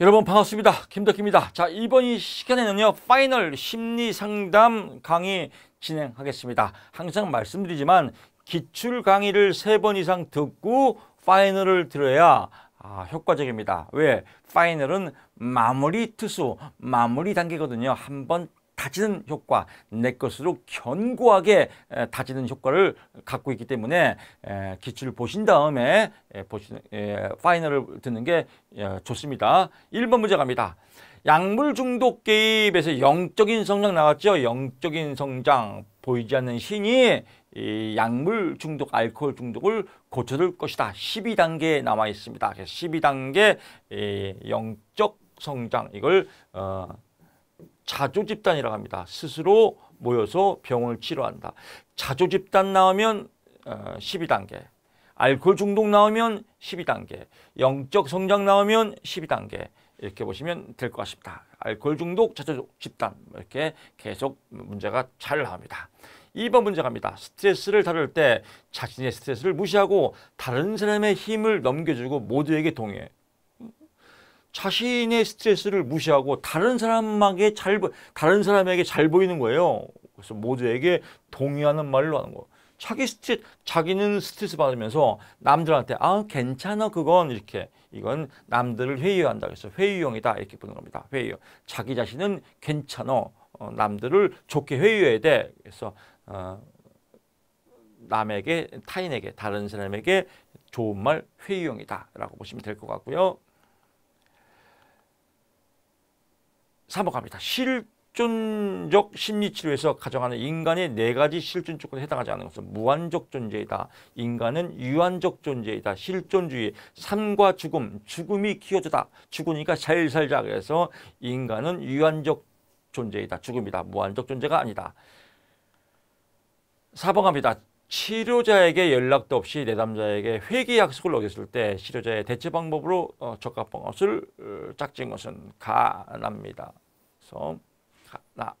여러분 반갑습니다. 김덕희입니다. 자, 이번 이 시간에는요. 파이널 심리 상담 강의 진행하겠습니다. 항상 말씀드리지만 기출 강의를 세 번 이상 듣고 파이널을 들어야 아, 효과적입니다. 왜? 파이널은 마무리 투수, 마무리 단계거든요. 한번 다지는 효과, 내 것으로 견고하게 다지는 효과를 갖고 있기 때문에 기출을 보신 다음에 보시는 파이널을 듣는 게 좋습니다. 1번 문제 갑니다. 약물 중독 개입에서 영적인 성장 나왔죠. 영적인 성장 보이지 않는 신이 이 약물 중독, 알코올 중독을 고쳐줄 것이다. 12단계에 남아 있습니다. 그래서 12단계 영적 성장 이걸 어 자조 집단이라고 합니다. 스스로 모여서 병을 치료한다. 자조 집단 나오면 12단계, 어, 알코올 중독 나오면 12단계, 영적 성장 나오면 12단계 이렇게 보시면 될 것 같습니다. 알코올 중독, 자조 집단 이렇게 계속 문제가 잘 나옵니다. 2번 문제 갑니다. 스트레스를 다룰 때 자신의 스트레스를 무시하고 다른 사람의 힘을 넘겨주고 모두에게 동해 자신의 스트레스를 무시하고 다른 사람에게 잘 다른 사람에게 잘 보이는 거예요. 그래서 모두에게 동의하는 말로 하는 거. 자기 스트 자기는 스트레스 받으면서 남들한테 아 괜찮아 그건 이렇게 이건 남들을 회유한다 그래서 회유형이다 이렇게 보는 겁니다. 회유 자기 자신은 괜찮어. 어, 남들을 좋게 회유해야 돼. 그래서 어, 남에게 타인에게 다른 사람에게 좋은 말 회유형이다라고 보시면 될 것 같고요. 사목합니다. 실존적 심리치료에서 가정하는 인간의 네 가지 실존 조건에 해당하지 않는 것은 무한적 존재이다. 인간은 유한적 존재이다. 실존주의, 삶과 죽음, 죽음이 키워주다. 죽으니까 잘 살자. 그래서 인간은 유한적 존재이다. 죽음이다. 무한적 존재가 아니다. 사봉합니다. 치료자에게 연락도 없이 내담자에게 회계 약속을 어겼을 때 치료자의 대체 방법으로 어, 적합한 것을 어, 짝진 것은 가납니다. 그래서 가나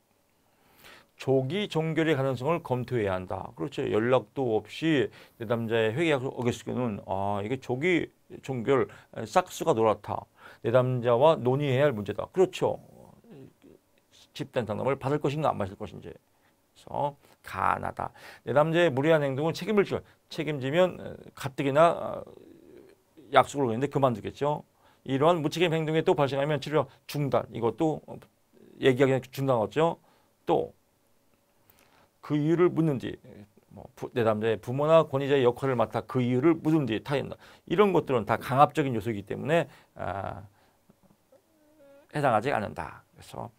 조기 종결의 가능성을 검토해야 한다. 그렇죠. 연락도 없이 내담자의 회계 약속을 어겼을 경는아 이게 조기 종결 싹수가 노랗다. 내담자와 논의해야 할 문제다. 그렇죠. 어, 그, 집단 상담을 받을 것인가 안 받을 것인지. 그래서 가나다. 내 남자의 무례한 행동은 책임을 져. 책임지면 어, 가뜩이나 어, 약속을 했는데 그만두겠죠. 이러한 무책임 행동에 또 발생하면 치료 중단. 이것도 얘기하기 중단하죠. 또 그 이유를 묻는 뒤 뭐, 내담자의 부모나 권위자의 역할을 맡아 그 이유를 묻은 뒤 타인다. 이런 것들은 다 강압적인 요소이기 때문에 아, 해당하지 않는다. 그래서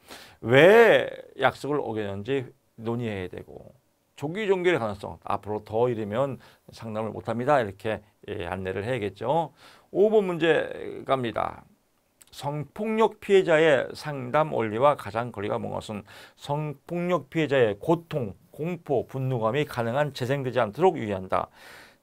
왜 약속을 어겼는지 논의해야 되고 조기 종결의 가능성 앞으로 더 이르면 상담을 못합니다 이렇게 예, 안내를 해야겠죠. 5번 문제 갑니다. 성폭력 피해자의 상담 원리와 가장 거리가 먼 것은 성폭력 피해자의 고통, 공포, 분노감이 가능한 재생되지 않도록 유의한다.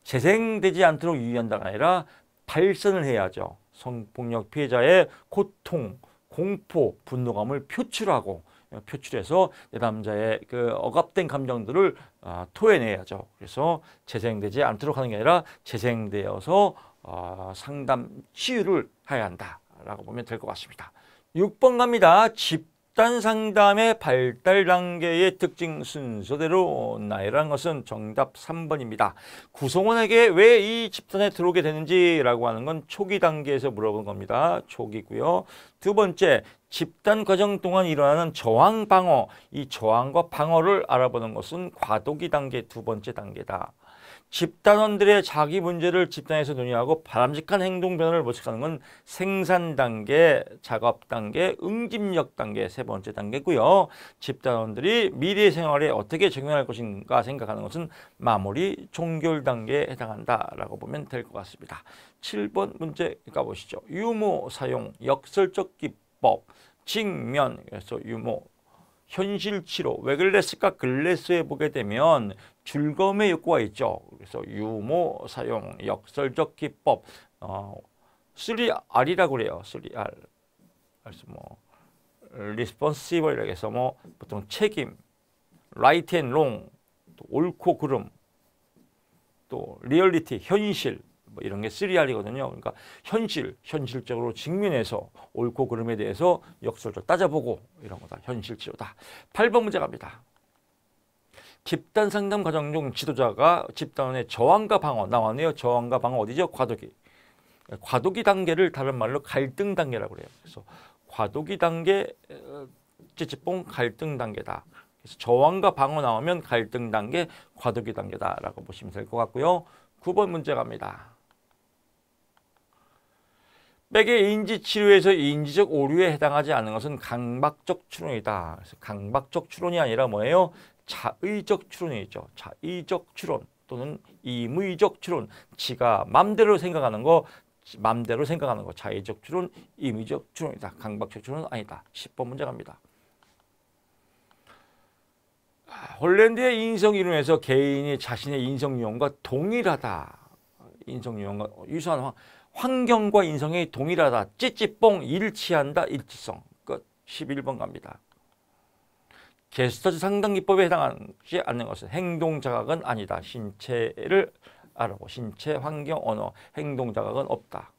재생되지 않도록 유의한다가 아니라 발산을 해야죠. 성폭력 피해자의 고통, 공포, 분노감을 표출하고 어, 표출해서 내담자의 그 억압된 감정들을 아, 토해내야죠. 그래서 재생되지 않도록 하는 게 아니라 재생되어서 어, 상담 치유를 해야 한다라고 보면 될 것 같습니다. 6번 갑니다. 집 집단 상담의 발달 단계의 특징 순서대로 나열한 것은 정답 3번입니다. 구성원에게 왜 이 집단에 들어오게 되는지라고 하는 건 초기 단계에서 물어본 겁니다. 초기고요. 두 번째, 집단 과정 동안 일어나는 저항 방어, 이 저항과 방어를 알아보는 것은 과도기 단계 두 번째 단계다. 집단원들의 자기 문제를 집단에서 논의하고 바람직한 행동 변화를 모색하는 건 생산 단계, 작업 단계, 응집력 단계 세 번째 단계고요. 집단원들이 미래 생활에 어떻게 적용할 것인가 생각하는 것은 마무리, 종결 단계에 해당한다라고 보면 될 것 같습니다. 7번 문제 가보시죠. 유모 사용, 역설적 기법, 직면, 그래서 유모, 현실 치료, 왜 그랬을까? 글래스에 보게 되면 즐거움의 욕구가 있죠. 그래서 유모 사용, 역설적 기법, 어, 3R이라고 그래요. 3R. 그래서 뭐 리스폰시블이라고 해서 뭐 보통 책임, 라이트 앤 롱, 또 옳고 그름, 또 리얼리티, 현실 뭐 이런 게 3R이거든요. 그러니까 현실, 현실적으로 직면해서 옳고 그름에 대해서 역설적 따져보고 이런 거다. 현실치로다. 8번 문제 갑니다. 집단 상담 과정 중 지도자가 집단의 저항과 방어, 나왔네요. 저항과 방어 어디죠? 과도기. 과도기 단계를 다른 말로 갈등 단계라고 그래요. 그래서 과도기 단계, 어, 찌찌뽕 갈등 단계다. 그래서 저항과 방어 나오면 갈등 단계, 과도기 단계다라고 보시면 될 것 같고요. 9번 문제 갑니다. 백의 인지치료에서 인지적 오류에 해당하지 않은 것은 강박적 추론이다. 그래서 강박적 추론이 아니라 뭐예요? 자의적 추론이 죠 자의적 추론 또는 임의적 추론. 지가 맘대로 생각하는 거, 맘대로 생각하는 거. 자의적 추론, 임의적 추론이다. 강박적 추론은 아니다. 10번 문제 갑니다. 홀랜드의 인성 이론에서 개인이 자신의 인성 유형과 동일하다. 인성 유형과 유사한 환, 환경과 인성이 동일하다. 찌찌뽕 일치한다. 일치성. 끝. 11번 갑니다. 게스터즈 상당 기법에 해당하지 않는 것은 행동 자각은 아니다. 신체를 알아보 신체 환경 언어 행동 자각은 없다.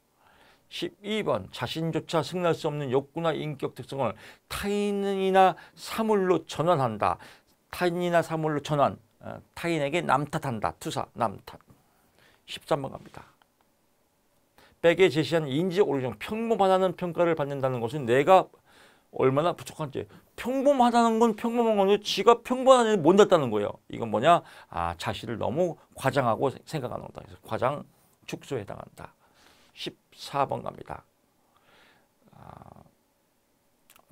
12번 자신조차 승낙수 없는 욕구나 인격 특성을 타인이나 사물로 전환한다. 타인이나 사물로 전환. 어, 타인에게 남탓한다. 투사 남탓. 13번 갑니다. 백에 제시한 인지 오류정 평범하다는 평가를 받는다는 것은 내가 얼마나 부족한지 평범하다는 건 평범한 건데 지가 평범한 애를 못났다는 거예요. 이건 뭐냐? 아 자신을 너무 과장하고 생각하는 거다. 그래서 과장 축소에 해당한다. 14번 갑니다.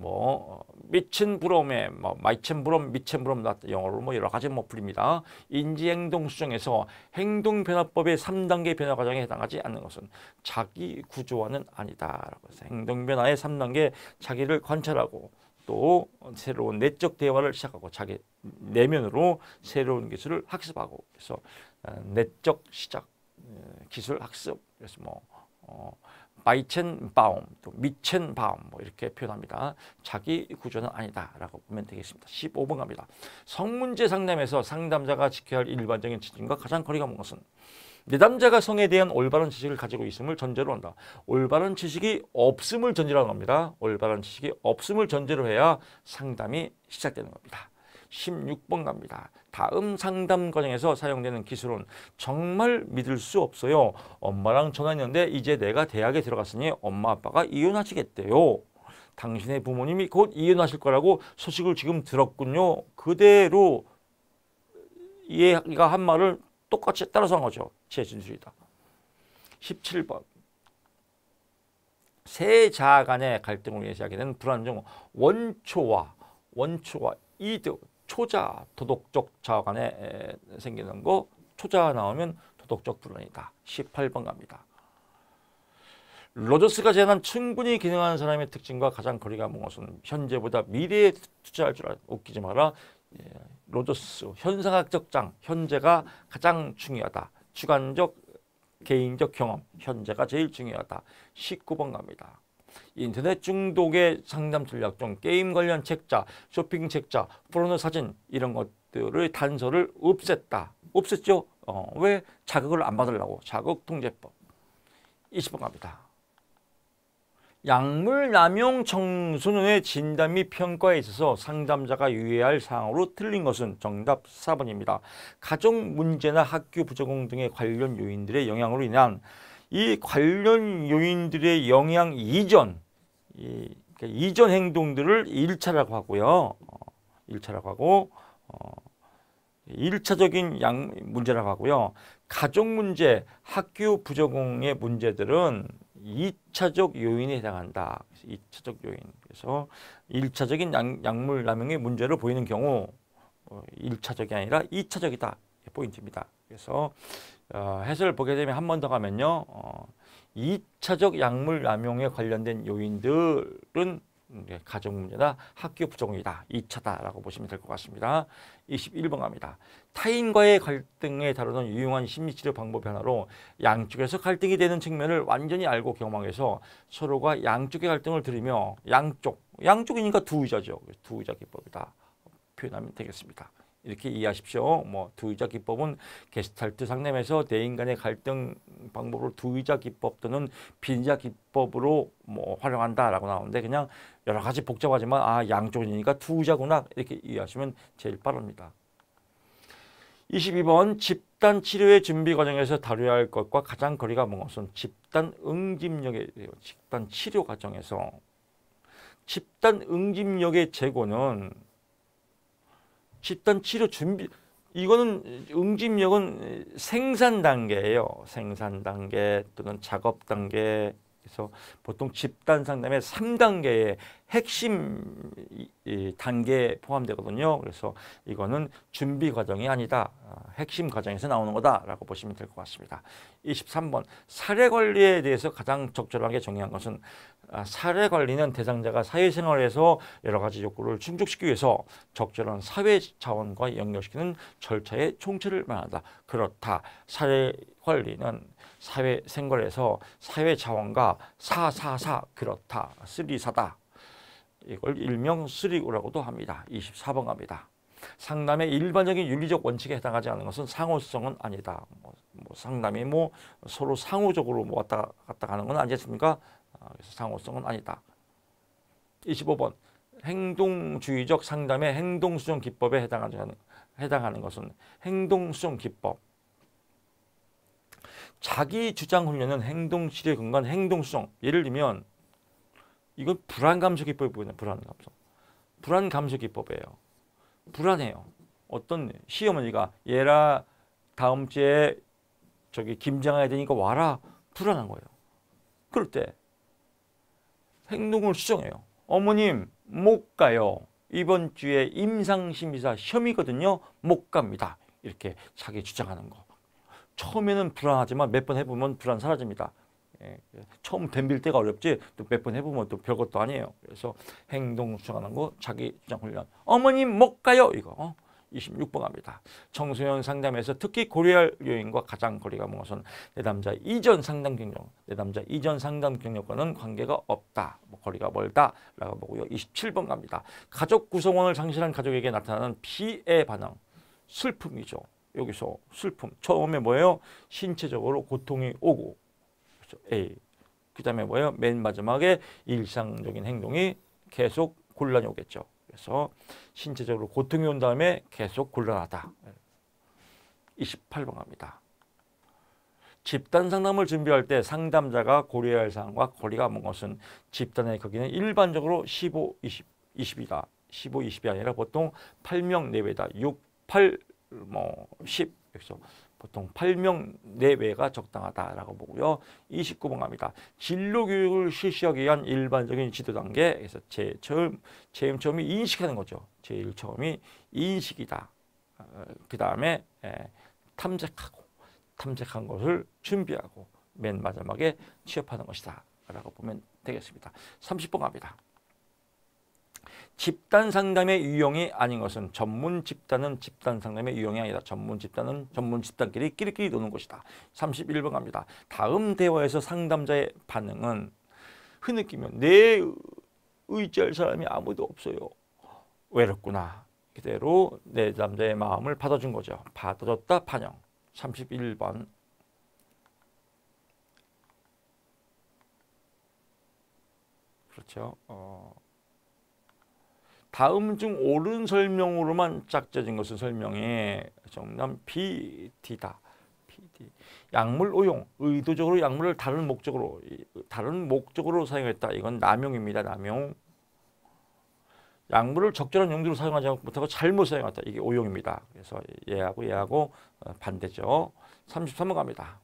뭐 미친 브롬움에뭐마이첸 브롬 미친 브롬 영어로 뭐 여러 가지 뭐 불립니다. 인지행동 수정에서 행동변화법의 3단계 변화 과정에 해당하지 않는 것은 자기 구조화는 아니다라고 해서 행동 변화의 3단계 자기를 관찰하고 또 새로운 내적 대화를 시작하고 자기 내면으로 새로운 기술을 학습하고 그래서 어, 내적 시작 어, 기술 학습 그래서 뭐 어, 마이첸바움, 또 미첸바움 뭐 이렇게 표현합니다. 자기 구조는 아니다라고 보면 되겠습니다. 15번 갑니다. 성문제 상담에서 상담자가 지켜야 할 일반적인 지침과 가장 거리가 먼 것은 내담자가 성에 대한 올바른 지식을 가지고 있음을 전제로 한다. 올바른 지식이 없음을 전제로 합니다. 올바른 지식이 없음을 전제로 해야 상담이 시작되는 겁니다. 16번 갑니다. 다음 상담 과정에서 사용되는 기술은 정말 믿을 수 없어요. 엄마랑 전화했는데 이제 내가 대학에 들어갔으니 엄마 아빠가 이혼하시겠대요. 당신의 부모님이 곧 이혼하실 거라고 소식을 지금 들었군요. 그대로 얘가 한 말을 똑같이 따라서 한 거죠. 제 진술이다. 17번. 세자 간의 갈등으로 시작이 된 불안정 원초와 원초와 이득 초자 도덕적 자아관에 생기는 거 초자 나오면 도덕적 불안이다. 18번 갑니다. 로저스가 제안한 충분히 기능하는 사람의 특징과 가장 거리가 먼 것은 현재보다 미래에 투자할 줄 알, 웃기지 마라. 예, 로저스 현상학적 장 현재가 가장 중요하다. 주관적 개인적 경험 현재가 제일 중요하다. 19번 갑니다. 인터넷 중독의 상담 전략 중 게임 관련 책자, 쇼핑 책자, 포르노 사진 이런 것들을 단서를 없앴다. 없앴죠. 어, 왜 자극을 안 받으려고. 자극 통제법. 20번 갑니다. 약물 남용 청소년의 진단 및 평가에 있어서 상담자가 유의할 사항으로 틀린 것은 정답 4번입니다. 가정 문제나 학교 부적응 등의 관련 요인들의 영향으로 인한 이 관련 요인들의 영향 이전 이, 그러니까 이전 행동들을 일차라고 하고요. 어, 일차라고 하고 어, 1차적인 양 문제라고 하고요. 가족 문제, 학교 부적응의 문제들은 2차적 요인에 해당한다. 2차적 요인. 그래서 1차적인 양, 약물 남용의 문제를 보이는 경우 1차적이 어, 아니라 2차적이다. 포인트입니다. 그래서 어, 해설을 보게 되면 한 번 더 가면요. 어, 2차적 약물 남용에 관련된 요인들은 가정 문제다, 학교 부정이다, 2차다라고 보시면 될 것 같습니다. 21번 갑니다. 타인과의 갈등에 다루는 유용한 심리치료 방법 하나로 양쪽에서 갈등이 되는 측면을 완전히 알고 경험해서 서로가 양쪽의 갈등을 들으며 양쪽, 양쪽이니까 두의자죠. 두의자 기법이다. 표현하면 되겠습니다. 이렇게 이해하십시오. 뭐 두의자 기법은 게스탈트 상담에서 대인간의 갈등 방법으로 두의자 기법 또는 빈자 기법으로 뭐 활용한다라고 나오는데 그냥 여러 가지 복잡하지만 아 양쪽이니까 두의자구나 이렇게 이해하시면 제일 빠릅니다. 22번 집단 치료의 준비 과정에서 다뤄야 할 것과 가장 거리가 먼 것은 집단 응집력에 집단 치료 과정에서 집단 응집력의 제고는 집단 치료 준비 이거는 응집력은 생산 단계예요. 생산 단계 또는 작업 단계 그래서 보통 집단 상담의 3단계의 핵심 단계에 포함되거든요. 그래서 이거는 준비 과정이 아니다. 아, 핵심 과정에서 나오는 거다라고 보시면 될 것 같습니다. 23번 사례 관리에 대해서 가장 적절하게 정의한 것은 아, 사례 관리는 대상자가 사회생활에서 여러 가지 욕구를 충족시키기 위해서 적절한 사회 자원과 연결시키는 절차의 총체를 말한다. 그렇다. 사례 관리는 사회 생활에서 사회 자원과 사사사 그렇다. 쓰리사다. 이걸 일명 쓰리고라고도 합니다. 24번 갑니다. 상담의 일반적인 윤리적 원칙에 해당하지 않는 것은 상호성은 아니다. 뭐, 뭐 상담이 뭐 서로 상호적으로 뭐 왔다 갔다 가는 건 아니겠습니까? 아, 그래서 상호성은 아니다. 25번 행동주의적 상담의 행동수정 기법에 해당하는, 해당하는 것은 행동수정 기법 자기 주장 훈련은 행동 실의 근간 행동 수정. 예를 들면 이건 불안 감소 기법이 보이네. 불안 감소. 불안 감소 기법이에요. 불안해요. 어떤 시어머니가 얘라 다음 주에 저기 김장해야 되니까 와라 불안한 거예요. 그럴 때 행동을 수정해요. 어머님 못 가요. 이번 주에 임상심의사 시험이거든요. 못 갑니다. 이렇게 자기 주장하는 거. 처음에는 불안하지만 몇 번 해보면 불안 사라집니다. 예, 처음 덤빌 때가 어렵지 또 몇 번 해보면 또 별것도 아니에요. 그래서 행동 수정하는 거 자기 주장 훈련. 어머님 못 가요 이거. 어? 26번 갑니다. 청소년 상담에서 특히 고려할 요인과 가장 거리가 먼 것은 내담자 이전 상담 경력, 내담자 이전 상담 경력과는 관계가 없다, 뭐 거리가 멀다라고 보고요. 27번 갑니다. 가족 구성원을 상실한 가족에게 나타나는 피해 반응, 슬픔이죠. 여기서 슬픔. 처음에 뭐예요? 신체적으로 고통이 오고 그렇죠? A. 그 다음에 뭐예요? 맨 마지막에 일상적인 행동이 계속 곤란이 오겠죠. 그래서 신체적으로 고통이 온 다음에 계속 곤란하다. 28번 갑니다. 집단 상담을 준비할 때 상담자가 고려해야 할 사항과 거리가 먼 것은 집단의 크기는 일반적으로 15, 20, 20이다. 15, 20이 아니라 보통 8명 내외다. 6, 8, 뭐10 그래서 보통 8명 내외가 적당하다라고 보고요. 29번 갑니다. 진로 교육을 실시하기 위한 일반적인 지도 단계. 그래서 제 처음 제일 처음이 인식하는 거죠. 제일 처음이 인식이다. 어, 그다음에 에, 예, 탐색하고 탐색한 것을 준비하고 맨 마지막에 취업하는 것이다라고 보면 되겠습니다. 30번 갑니다. 집단 상담의 유형이 아닌 것은 전문 집단은 집단 상담의 유형이 아니다. 전문 집단은 전문 집단끼리 끼리끼리 노는 것이다. 31번 갑니다. 다음 대화에서 상담자의 반응은 흐느끼며 내 의지할 사람이 아무도 없어요. 외롭구나. 그대로 내 남자의 마음을 받아준 거죠. 받아줬다 반영. 31번 그렇죠. 어... 다음 중 옳은 설명으로만 짝져진 것을 설명해. 정답 PD다. PD. 약물 오용. 의도적으로 약물을 다른 목적으로 다른 목적으로 사용했다. 이건 남용입니다. 남용. 약물을 적절한 용도로 사용하지 못하고 잘못 사용했다. 이게 오용입니다. 그래서 얘하고 얘하고 어, 반대죠. 33번 갑니다.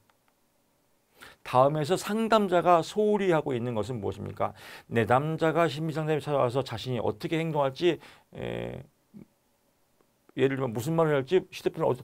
다음에서 상담자가 소홀히 하고 있는 것은 무엇입니까? 내남자가 심리상담이 찾아와서 자신이 어떻게 행동할지 에, 예를 들면 무슨 말을 할지 휴대폰을 어,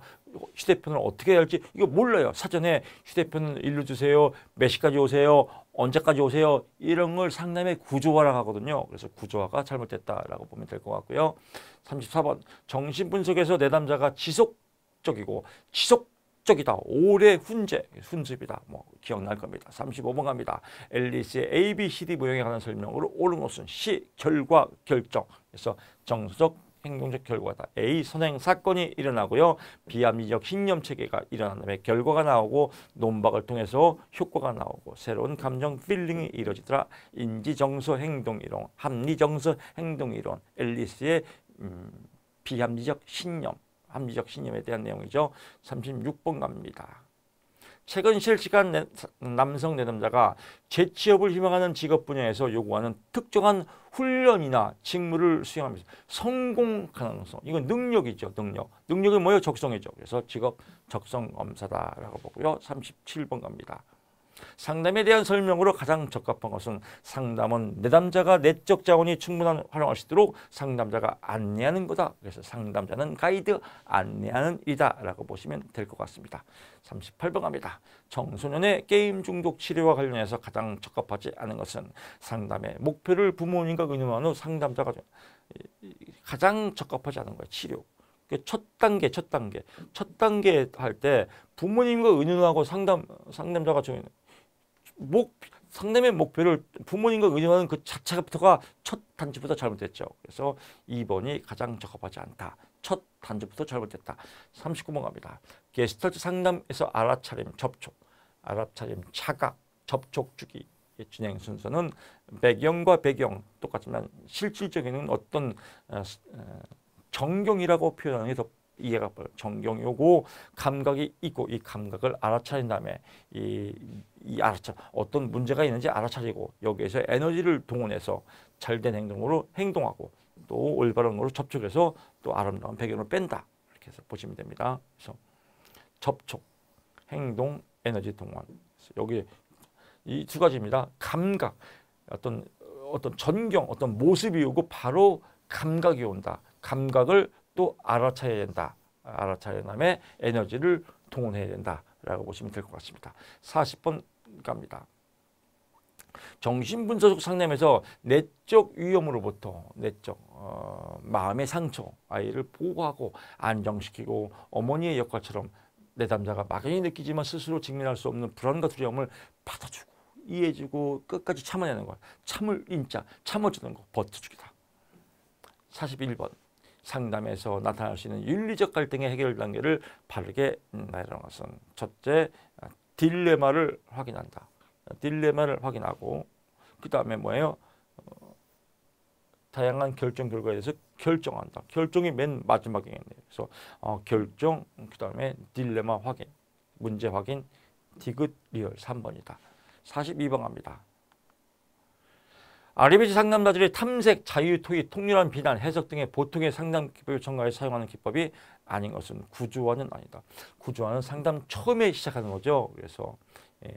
휴대폰을 어떻게 할지 이거 몰라요. 사전에 휴대폰 일로 주세요. 몇 시까지 오세요. 언제까지 오세요. 이런 걸 상담의 구조화라 하거든요. 그래서 구조화가 잘못됐다라고 보면 될 것 같고요. 34번 정신분석에서 내담자가 지속적이고 지속 적이다. 오래 훈제, 훈습이다. 뭐 기억날 겁니다. 35번 갑니다. 엘리스의 ABCD 모형에 관한 설명으로 옳은 것은 C, 결과, 결정. 그래서 정서적, 행동적 결과다. A, 선행 사건이 일어나고요. B, 합리적 신념 체계가 일어난 다음에 결과가 나오고 논박을 통해서 효과가 나오고 새로운 감정, 필링이 이루어지더라. 인지, 정서, 행동 이론, 합리, 정서, 행동 이론, 엘리스의 음, 비합리적 신념, 합리적 신념에 대한 내용이죠. 36번 갑니다. 최근 실시간 남성 내담자가 재취업을 희망하는 직업 분야에서 요구하는 특정한 훈련이나 직무를 수행하면서 성공 가능성, 이건 능력이죠, 능력. 능력이 뭐예요? 적성이죠. 그래서 직업 적성 검사다라고 보고요. 37번 갑니다. 상담에 대한 설명으로 가장 적합한 것은 상담은 내담자가 내적 자원이 충분한 활용할 수 있도록 상담자가 안내하는 거다. 그래서 상담자는 가이드, 안내하는 일 이다. 라고 보시면 될 것 같습니다. 38번 갑니다. 청소년의 게임 중독 치료와 관련해서 가장 적합하지 않은 것은 상담의 목표를 부모님과 의논한 후 상담자가 가장 적합하지 않은 거예요. 치료. 첫 단계, 첫 단계. 첫 단계 할 때 부모님과 의논하고 상담, 상담자가 좀 목상담의 목표를 부모님과 의존하는 그 자체부터가 가첫단지부터 잘못됐죠. 그래서 2번이 가장 적합하지 않다. 첫단지부터 잘못됐다. 39번 갑니다. 게스털트 상담에서 알아차림, 접촉, 알아차림, 차각, 접촉 주기 진행 순서는 배경과 배경 똑같지만 실질적인 어떤 어, 어, 정경이라고 표현하는 게더 이해가 빨라요. 정경이 오고 감각이 있고 이 감각을 알아차린 다음에 이이 알아차 어떤 문제가 있는지 알아차리고 여기에서 에너지를 동원해서 잘된 행동으로 행동하고 또 올바른 거로 접촉해서 또 아름다운 배경으로 뺀다 이렇게 해서 보시면 됩니다. 그래서 접촉, 행동, 에너지 동원 여기 이 두 가지입니다. 감각 어떤 어떤 전경 어떤 모습이 오고 바로 감각이 온다. 감각을 또 알아차려야 된다. 알아차려 다음에 에너지를 동원해야 된다라고 보시면 될 것 같습니다. 40번 평니다정신분석 그러니까. 상담에서 내적 위험으로부터 내적 어, 마음의 상처 아이를 보호하고 안정시키고 어머니의 역할처럼 내담자가 막연히 느끼지만 스스로 직면할 수 없는 불안과 두려움을 받아주고 이해해주고 끝까지 참아내는 것 참을 인자 참아주는 것 버텨주기다 41번 상담에서 나타날 수 있는 윤리적 갈등의 해결 단계를 바르게 나열하는 것은 첫째 딜레마를 확인한다. 딜레마를 확인하고 그 다음에 뭐예요? 어, 다양한 결정 결과에 대해서 결정한다. 결정이 맨 마지막이겠네요. 그래서 어, 결정, 그 다음에 딜레마 확인, 문제 확인, 디귿 리얼 3번이다. 42번 갑니다. 아리베지 상담자들이 탐색, 자유, 토의, 통렬한 비난, 해석 등의 보통의 상담 기법을 첨가해 사용하는 기법이 아닌 것은 구조원은 아니다. 구조원은 상담 처음에 시작하는 거죠. 그래서 예,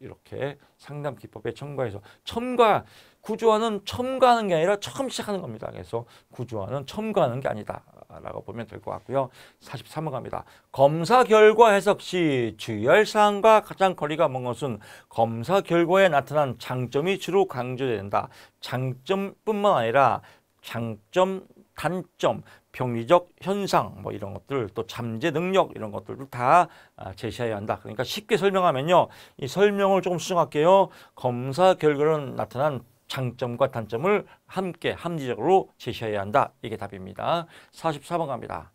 이렇게 상담 기법에 첨가해서 첨가 구조원은 첨가하는 게 아니라 처음 시작하는 겁니다. 그래서 구조원은 첨가하는 게 아니다라고 보면 될 것 같고요. 43번 갑니다. 검사 결과 해석 시 주의할 사항과 가장 거리가 먼 것은 검사 결과에 나타난 장점이 주로 강조된다. 장점뿐만 아니라 장점, 단점, 병리적 현상 뭐 이런 것들 또 잠재 능력 이런 것들도 다 아, 제시해야 한다. 그러니까 쉽게 설명하면요. 이 설명을 조금 수정할게요. 검사 결과로 나타난 장점과 단점을 함께 합리적으로 제시해야 한다. 이게 답입니다. 44번 갑니다.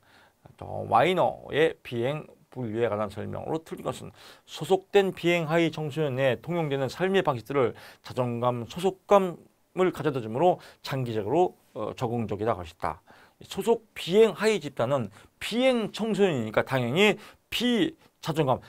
또 와이너의 비행 분류에 관한 설명으로 틀린 것은 소속된 비행하위 청소년에 통용되는 삶의 방식들을 자존감, 소속감을 가져다 주므로 장기적으로 어, 적응적이다 것이다. 소속 비행 하위 집단은 비행 청소년이니까 당연히 비 자존감,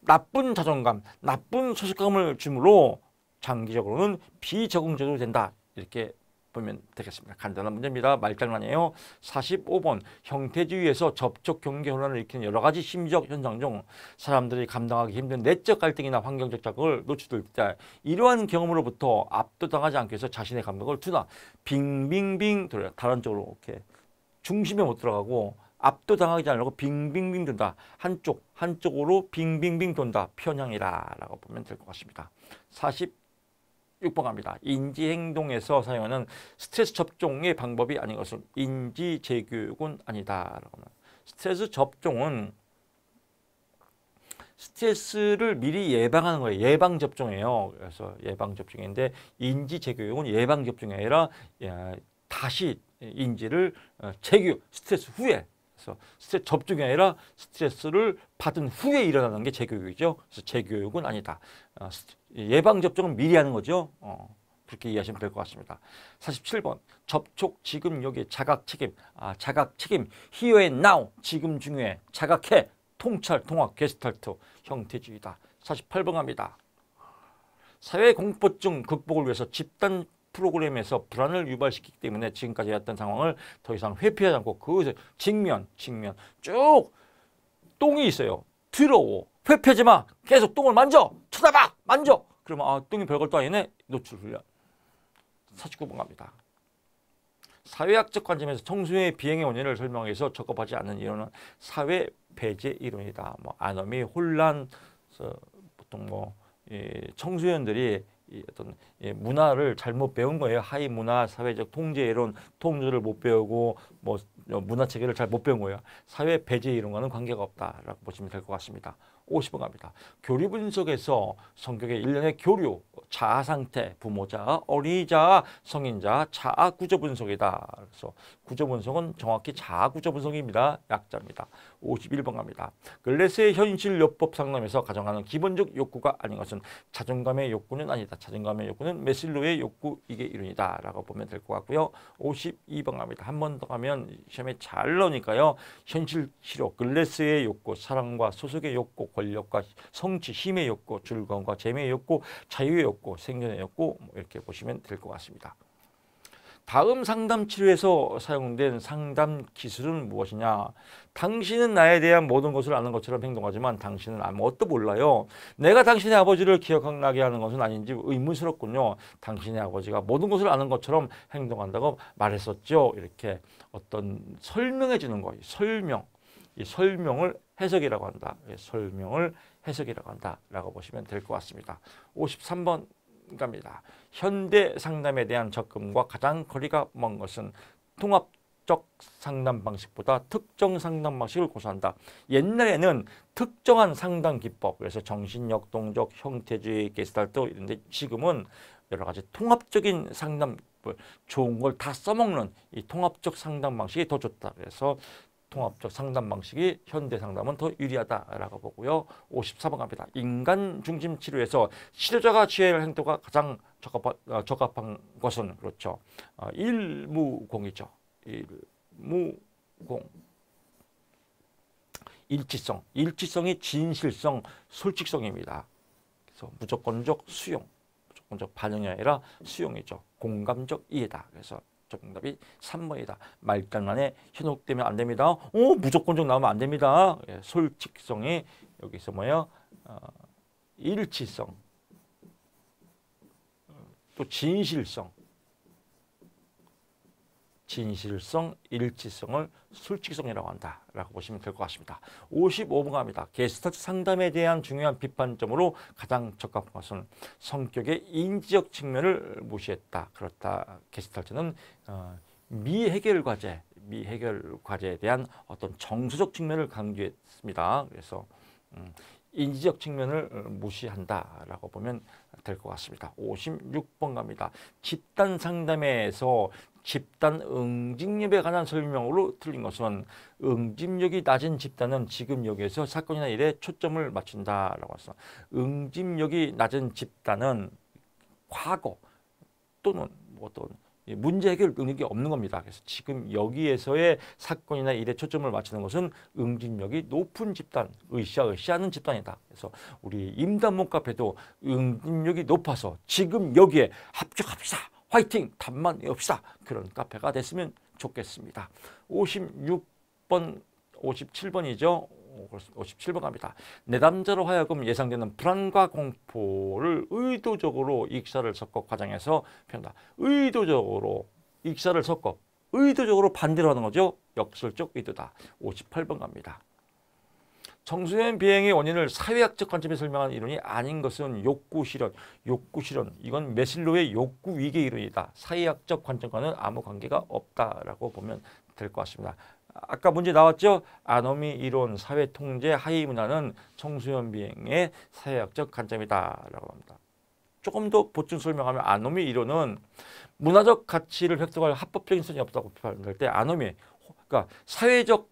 나쁜 자존감, 나쁜 소속감을 주므로 장기적으로는 비적응제도 된다. 이렇게 보면 되겠습니다. 간단한 문제입니다. 말장난이에요. 45번 형태주의에서 접촉 경계 혼란을 일으키는 여러 가지 심리적 현상 중 사람들이 감당하기 힘든 내적 갈등이나 환경적 자극을 노출될 때 이러한 경험으로부터 압도당하지 않기 위해서 자신의 감각을 투나 빙빙빙 돌려 다른 쪽으로 이렇게 중심에 못 들어가고 압도당하지 않으려고 빙빙빙 돈다. 한쪽, 한쪽으로 빙빙빙 돈다. 편향이라 라고 보면 될 것 같습니다. 46번 갑니다. 인지행동에서 사용하는 스트레스 접종의 방법이 아닌 것은 인지재교육은 아니다 스트레스 접종은 스트레스를 미리 예방하는 거예요. 예방 접종이에요. 그래서 예방 접종인데 인지 재교육은 예방 접종이 아니라 다시 인지를 재규, 어, 스트레스 후에 그래서 스트레스 접종이 아니라 스트레스를 받은 후에 일어나는 게 재교육이죠. 그래서 재교육은 아니다. 어, 예방접종은 미리 하는 거죠. 어, 그렇게 이해하시면 될 것 같습니다. 47번 접촉 지금 여기 자각 책임 아 자각 책임 here a 지금 중요해 자각해 통찰 통합 게스탈트 형태주의다. 48번 갑니다. 사회공포증 극복을 위해서 집단 프로그램에서 불안을 유발시키기 때문에 지금까지 왔던 상황을 더 이상 회피하지 않고 그것을 직면, 직면 쭉 똥이 있어요. 더러워. 회피하지 마. 계속 똥을 만져. 쳐다봐. 만져. 그러면 아 똥이 별것도 아니네. 노출 훈련. 49번 갑니다. 사회학적 관점에서 청소년의 비행의 원인을 설명해서 적합하지 않는 이론은 사회 배제 이론이다. 뭐아노이 혼란, 보통 뭐 청소년들이 어떤 예, 문화를 잘못 배운 거예요. 하위 문화, 사회적 통제 이론, 통제를 못 배우고 뭐 어, 문화 체계를 잘 못 배운 거예요. 사회 배제 이런 거는 관계가 없다라고 보시면 될 것 같습니다. 50번 갑니다. 교리 분석에서 성격의 일련의 교류, 자아 상태, 부모자, 어린이자, 성인자, 자아 구조 분석이다. 그래서 구조 분석은 정확히 자아 구조 분석입니다. 약자입니다. 51번 갑니다. 글래스의 현실요법 상담에서 가정하는 기본적 욕구가 아닌 것은 자존감의 욕구는 아니다. 자존감의 욕구는 메실로의 욕구 이게 이론이다. 라고 보면 될 것 같고요. 52번 갑니다. 한 번 더 가면 시험에 잘 나오니까요. 현실 실효, 글래스의 욕구, 사랑과 소속의 욕구, 권력과 성취, 힘의 욕구, 즐거움과 재미의 욕구, 자유의 욕구, 생존의 욕구 뭐 이렇게 보시면 될 것 같습니다. 다음 상담 치료에서 사용된 상담 기술은 무엇이냐? 당신은 나에 대한 모든 것을 아는 것처럼 행동하지만 당신은 아무것도 몰라요. 내가 당신의 아버지를 기억나게 하는 것은 아닌지 의문스럽군요. 당신의 아버지가 모든 것을 아는 것처럼 행동한다고 말했었죠. 이렇게 어떤 설명해 주는 거예요. 설명. 이 설명을 해석이라고 한다. 설명을 해석이라고 한다라고 보시면 될 것 같습니다. 53번 겁니다. 그러니까 현대 상담에 대한 접근과 가장 거리가 먼 것은 통합 적 상담 방식보다 특정 상담 방식을 고수한다. 옛날에는 특정한 상담 기법, 그래서 정신역동적, 형태주의, 게스탈트 이런데 지금은 여러 가지 통합적인 상담 좋은 걸 다 써먹는 이 통합적 상담 방식이 더 좋다. 그래서 통합적 상담 방식이 현대 상담은 더 유리하다라고 보고요. 54번 갑니다. 인간 중심 치료에서 치료자가 취할 행동과 가장 적합, 어, 한 것은 그렇죠. 어, 일무공이죠. 일무공. 일치성. 일치성이 진실성, 솔직성입니다. 그래서 무조건적 수용. 무조건적 반영이 아니라 수용이죠. 공감적 이해다. 그래서 정답이 3번이다. 말장난에 현혹되면 안 됩니다. 어, 무조건적 나오면 안 됩니다. 예, 솔직성이 여기서 뭐예요? 어, 일치성. 어, 또 진실성. 진실성, 일치성을 솔직성이라고 한다라고 보시면 될 것 같습니다. 55번 갑니다. 게스트 상담에 대한 중요한 비판점으로 가장 적합한 것은 성격의 인지적 측면을 무시했다. 그렇다. 게스트트는 어, 미해결 과제, 미해결 과제에 대한 어떤 정서적 측면을 강조했습니다. 그래서 음, 인지적 측면을 무시한다라고 보면 될 것 같습니다. 56번 갑니다. 집단 상담에서 집단 응집력에 관한 설명으로 틀린 것은 응집력이 낮은 집단은 지금 여기에서 사건이나 일에 초점을 맞춘다라고 했어. 응집력이 낮은 집단은 과거 또는 어떤 문제 해결 능력이 없는 겁니다. 그래서 지금 여기에서의 사건이나 일에 초점을 맞추는 것은 응집력이 높은 집단, 으쌰으쌰하는 집단이다. 그래서 우리 임단목 카페도 응집력이 높아서 지금 여기에 합격합시다. 화이팅! 답만 외웁시다. 그런 카페가 됐으면 좋겠습니다. 56번, 57번이죠. 57번 갑니다. 내담자로 하여금 예상되는 불안과 공포를 의도적으로 익사를 섞어 과장해서 표현다. 의도적으로 익사를 섞어 의도적으로 반대로 하는 거죠. 역설적 의도다. 58번 갑니다. 청소년 비행의 원인을 사회학적 관점에 서 설명한 이론이 아닌 것은 욕구 실현, 욕구 실현 이건 메실로의 욕구 위계 이론이다. 사회학적 관점과는 아무 관계가 없다라고 보면 될 것 같습니다. 아까 문제 나왔죠? 아노미 이론, 사회 통제, 하위 문화는 청소년 비행의 사회학적 관점이다라고 합니다. 조금 더 보충 설명하면 아노미 이론은 문화적 가치를 획득할 합법적인 선이 없다고 표현될 때 아노미, 그러니까 사회적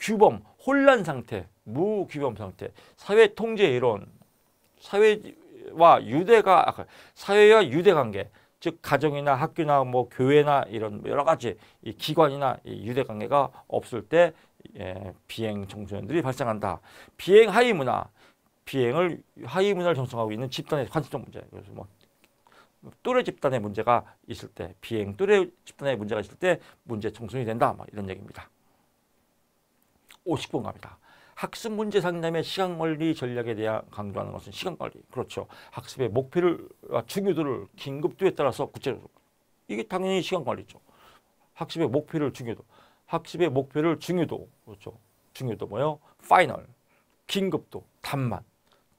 규범, 혼란 상태, 무규범 상태, 사회 통제 이론, 사회와 유대가 아, 그 사회와 유대 관계, 즉 가정이나 학교나 뭐 교회나 이런 여러 가지 이 기관이나 이 유대 관계가 없을 때 예, 비행 청소년들이 발생한다. 비행 하위 문화, 비행을 하위 문화를 형성하고 있는 집단의 관습적 문제. 그래서 뭐 또래 집단의 문제가 있을 때, 비행 또래 집단의 문제가 있을 때 문제 청소년이 된다. 막 뭐 이런 얘기입니다. 5 0분 갑니다. 학습 문제 상담의 시간 관리 전략에 대한 강조하는 것은 시간 관리. 그렇죠. 학습의 목표를, 아, 중요도를 긴급도에 따라서 구체적으로. 이게 당연히 시간 관리죠. 학습의 목표를 중요도. 학습의 목표를 중요도. 그렇죠. 중요도 뭐요? 파이널. 긴급도. 단만.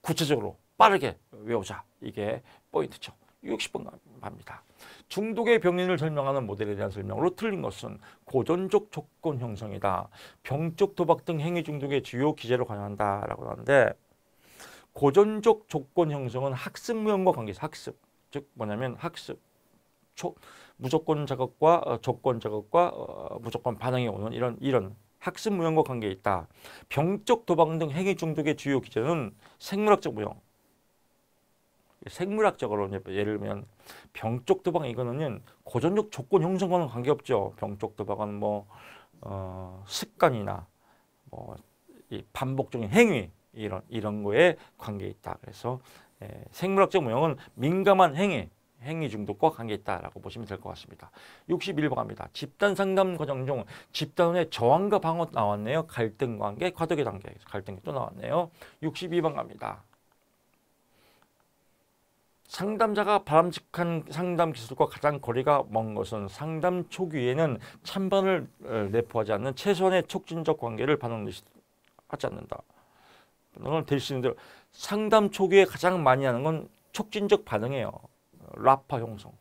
구체적으로. 빠르게 외우자. 이게 포인트죠. 60번 갑니다. 중독의 병인을 설명하는 모델에 대한 설명으로 틀린 것은 고전적 조건 형성이다. 병적 도박 등 행위 중독의 주요 기제로 관여한다라고 하는데 고전적 조건 형성은 학습면과 관계해서 학습 즉 뭐냐면 학습 초, 무조건 작업과 어, 조건 작업과 어, 무조건 반응이 오는 이런 이런 학습 무형과 관계 있다. 병적 도박 등 행위 중독의 주요 기제는 생물학적 무형, 생물학적으로 예를 들면 병쪽 도박 이거는 고전적 조건 형성과는 관계없죠. 병쪽 도박은 뭐 어, 습관이나 뭐이 반복적인 행위 이런 이런 거에 관계 있다. 그래서 예, 생물학적 모형은 민감한 행위 행위 중독과 관계 있다라고 보시면 될 것 같습니다. 61번 갑니다. 집단 상담 과정 중 집단의 저항과 방어 나왔네요. 갈등 관계, 과도기 단계, 갈등이 또 나왔네요. 62번 갑니다. 상담자가 바람직한 상담 기술과 가장 거리가 먼 것은 상담 초기에는 찬반을 어, 내포하지 않는 최소한의 촉진적 관계를 반응하지 않는다. 오늘 대신 대 상담 초기에 가장 많이 하는 건 촉진적 반응이에요. 라파 형성,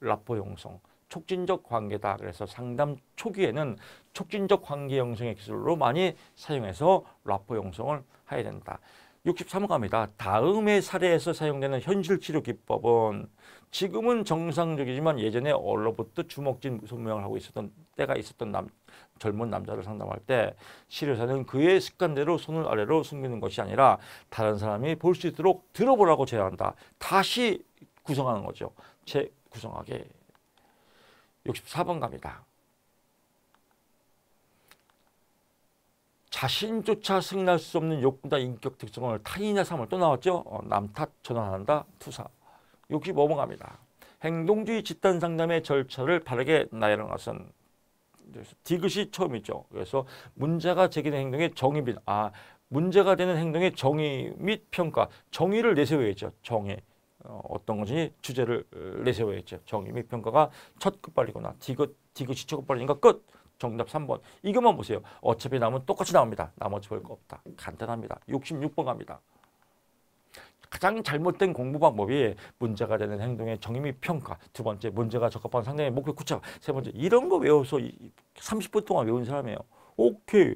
라포 형성, 촉진적 관계다. 그래서 상담 초기에는 촉진적 관계 형성의 기술로 많이 사용해서 라포 형성을 해야 된다. 63호갑니다. 다음의 사례에서 사용되는 현실치료 기법은 지금은 정상적이지만 예전에 얼로부터 주먹진 소명을 하고 있었던 때가 있었던 남, 젊은 남자를 상담할 때 치료사는 그의 습관대로 손을 아래로 숨기는 것이 아니라 다른 사람이 볼 수 있도록 들어보라고 제안한다. 다시 구성하는 거죠. 재구성하게. 64번 갑니다. 자신조차 승인할 수 없는 욕구다 인격 특성을 타인의 삶을 또 나왔죠. 어, 남탓 전환한다. 투사. 욕이 모범합니다. 행동주의 집단 상담의 절차를 바르게 나열한 것은 디귿이 처음이죠. 그래서 문제가 제기된 행동의 정의 및 아, 문제가 되는 행동의 정의 및 평가, 정의를 내세워야죠. 정의. 어, 어떤 것이 주제를 내세워야죠. 정의 및 평가가 첫 끝발이구나. 디귿, 디귿이 첫 끝발이니까 끝. 정답 3번. 이것만 보세요. 어차피 남은 똑같이 나옵니다. 나머지 볼 거 없다. 간단합니다. 66번 갑니다. 가장 잘못된 공부 방법이 문제가 되는 행동의 정의 및 평가, 두 번째 문제가 적합한 상대의 목표 구체화, 세 번째 이런 거 외워서 30분 동안 외운 사람이에요. 오케이.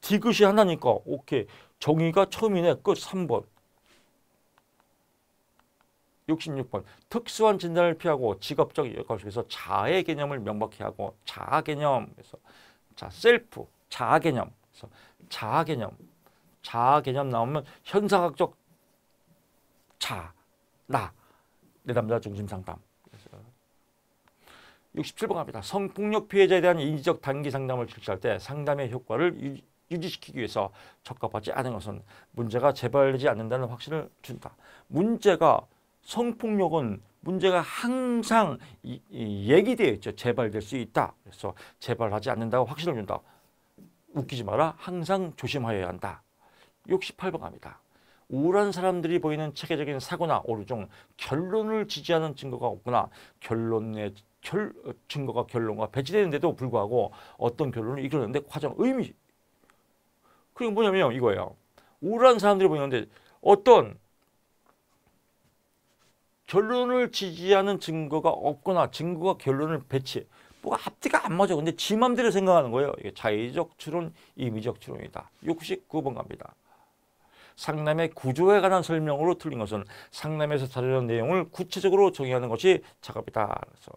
디귿이 하나니까 오케이. 정의가 처음이네. 끝 3번. 66번 특수한 진단을 피하고 직업적 역 여건에서 자의 개념을 명확히 하고 자아 개념에서 자 셀프 자아 개념 그래서 자아 개념 자아 개념 나오면 현상학적 자 나 내담자 중심 상담 67번 갑니다. 성폭력 피해자에 대한 인지적 단기 상담을 실시할 때 상담의 효과를 유지시키기 위해서 적합하지 않은 것은 문제가 재발되지 않는다는 확신을 준다. 문제가 성폭력은 문제가 항상 얘기되어 있죠. 재발될 수 있다. 그래서 재발하지 않는다고 확신을 준다. 웃기지 마라. 항상 조심하여야 한다. 68번 합니다. 우울한 사람들이 보이는 체계적인 사고나 오류 중 결론을 지지하는 증거가 없거나 결론의 결, 어, 증거가 결론과 배치되는데도 불구하고 어떤 결론을 이끌었는데 과장 의미 그게 뭐냐면 이거예요. 우울한 사람들이 보이는데 어떤 결론을 지지하는 증거가 없거나 증거가 결론을 배치 뭐가 앞뒤가 안 맞아. 근데 지 맘대로 생각하는 거예요. 이게 자의적 추론, 이미적 추론이다. 69번 갑니다. 상남의 구조에 관한 설명으로 틀린 것은 상남에서 다루는 내용을 구체적으로 정의하는 것이 작업이다. 그래서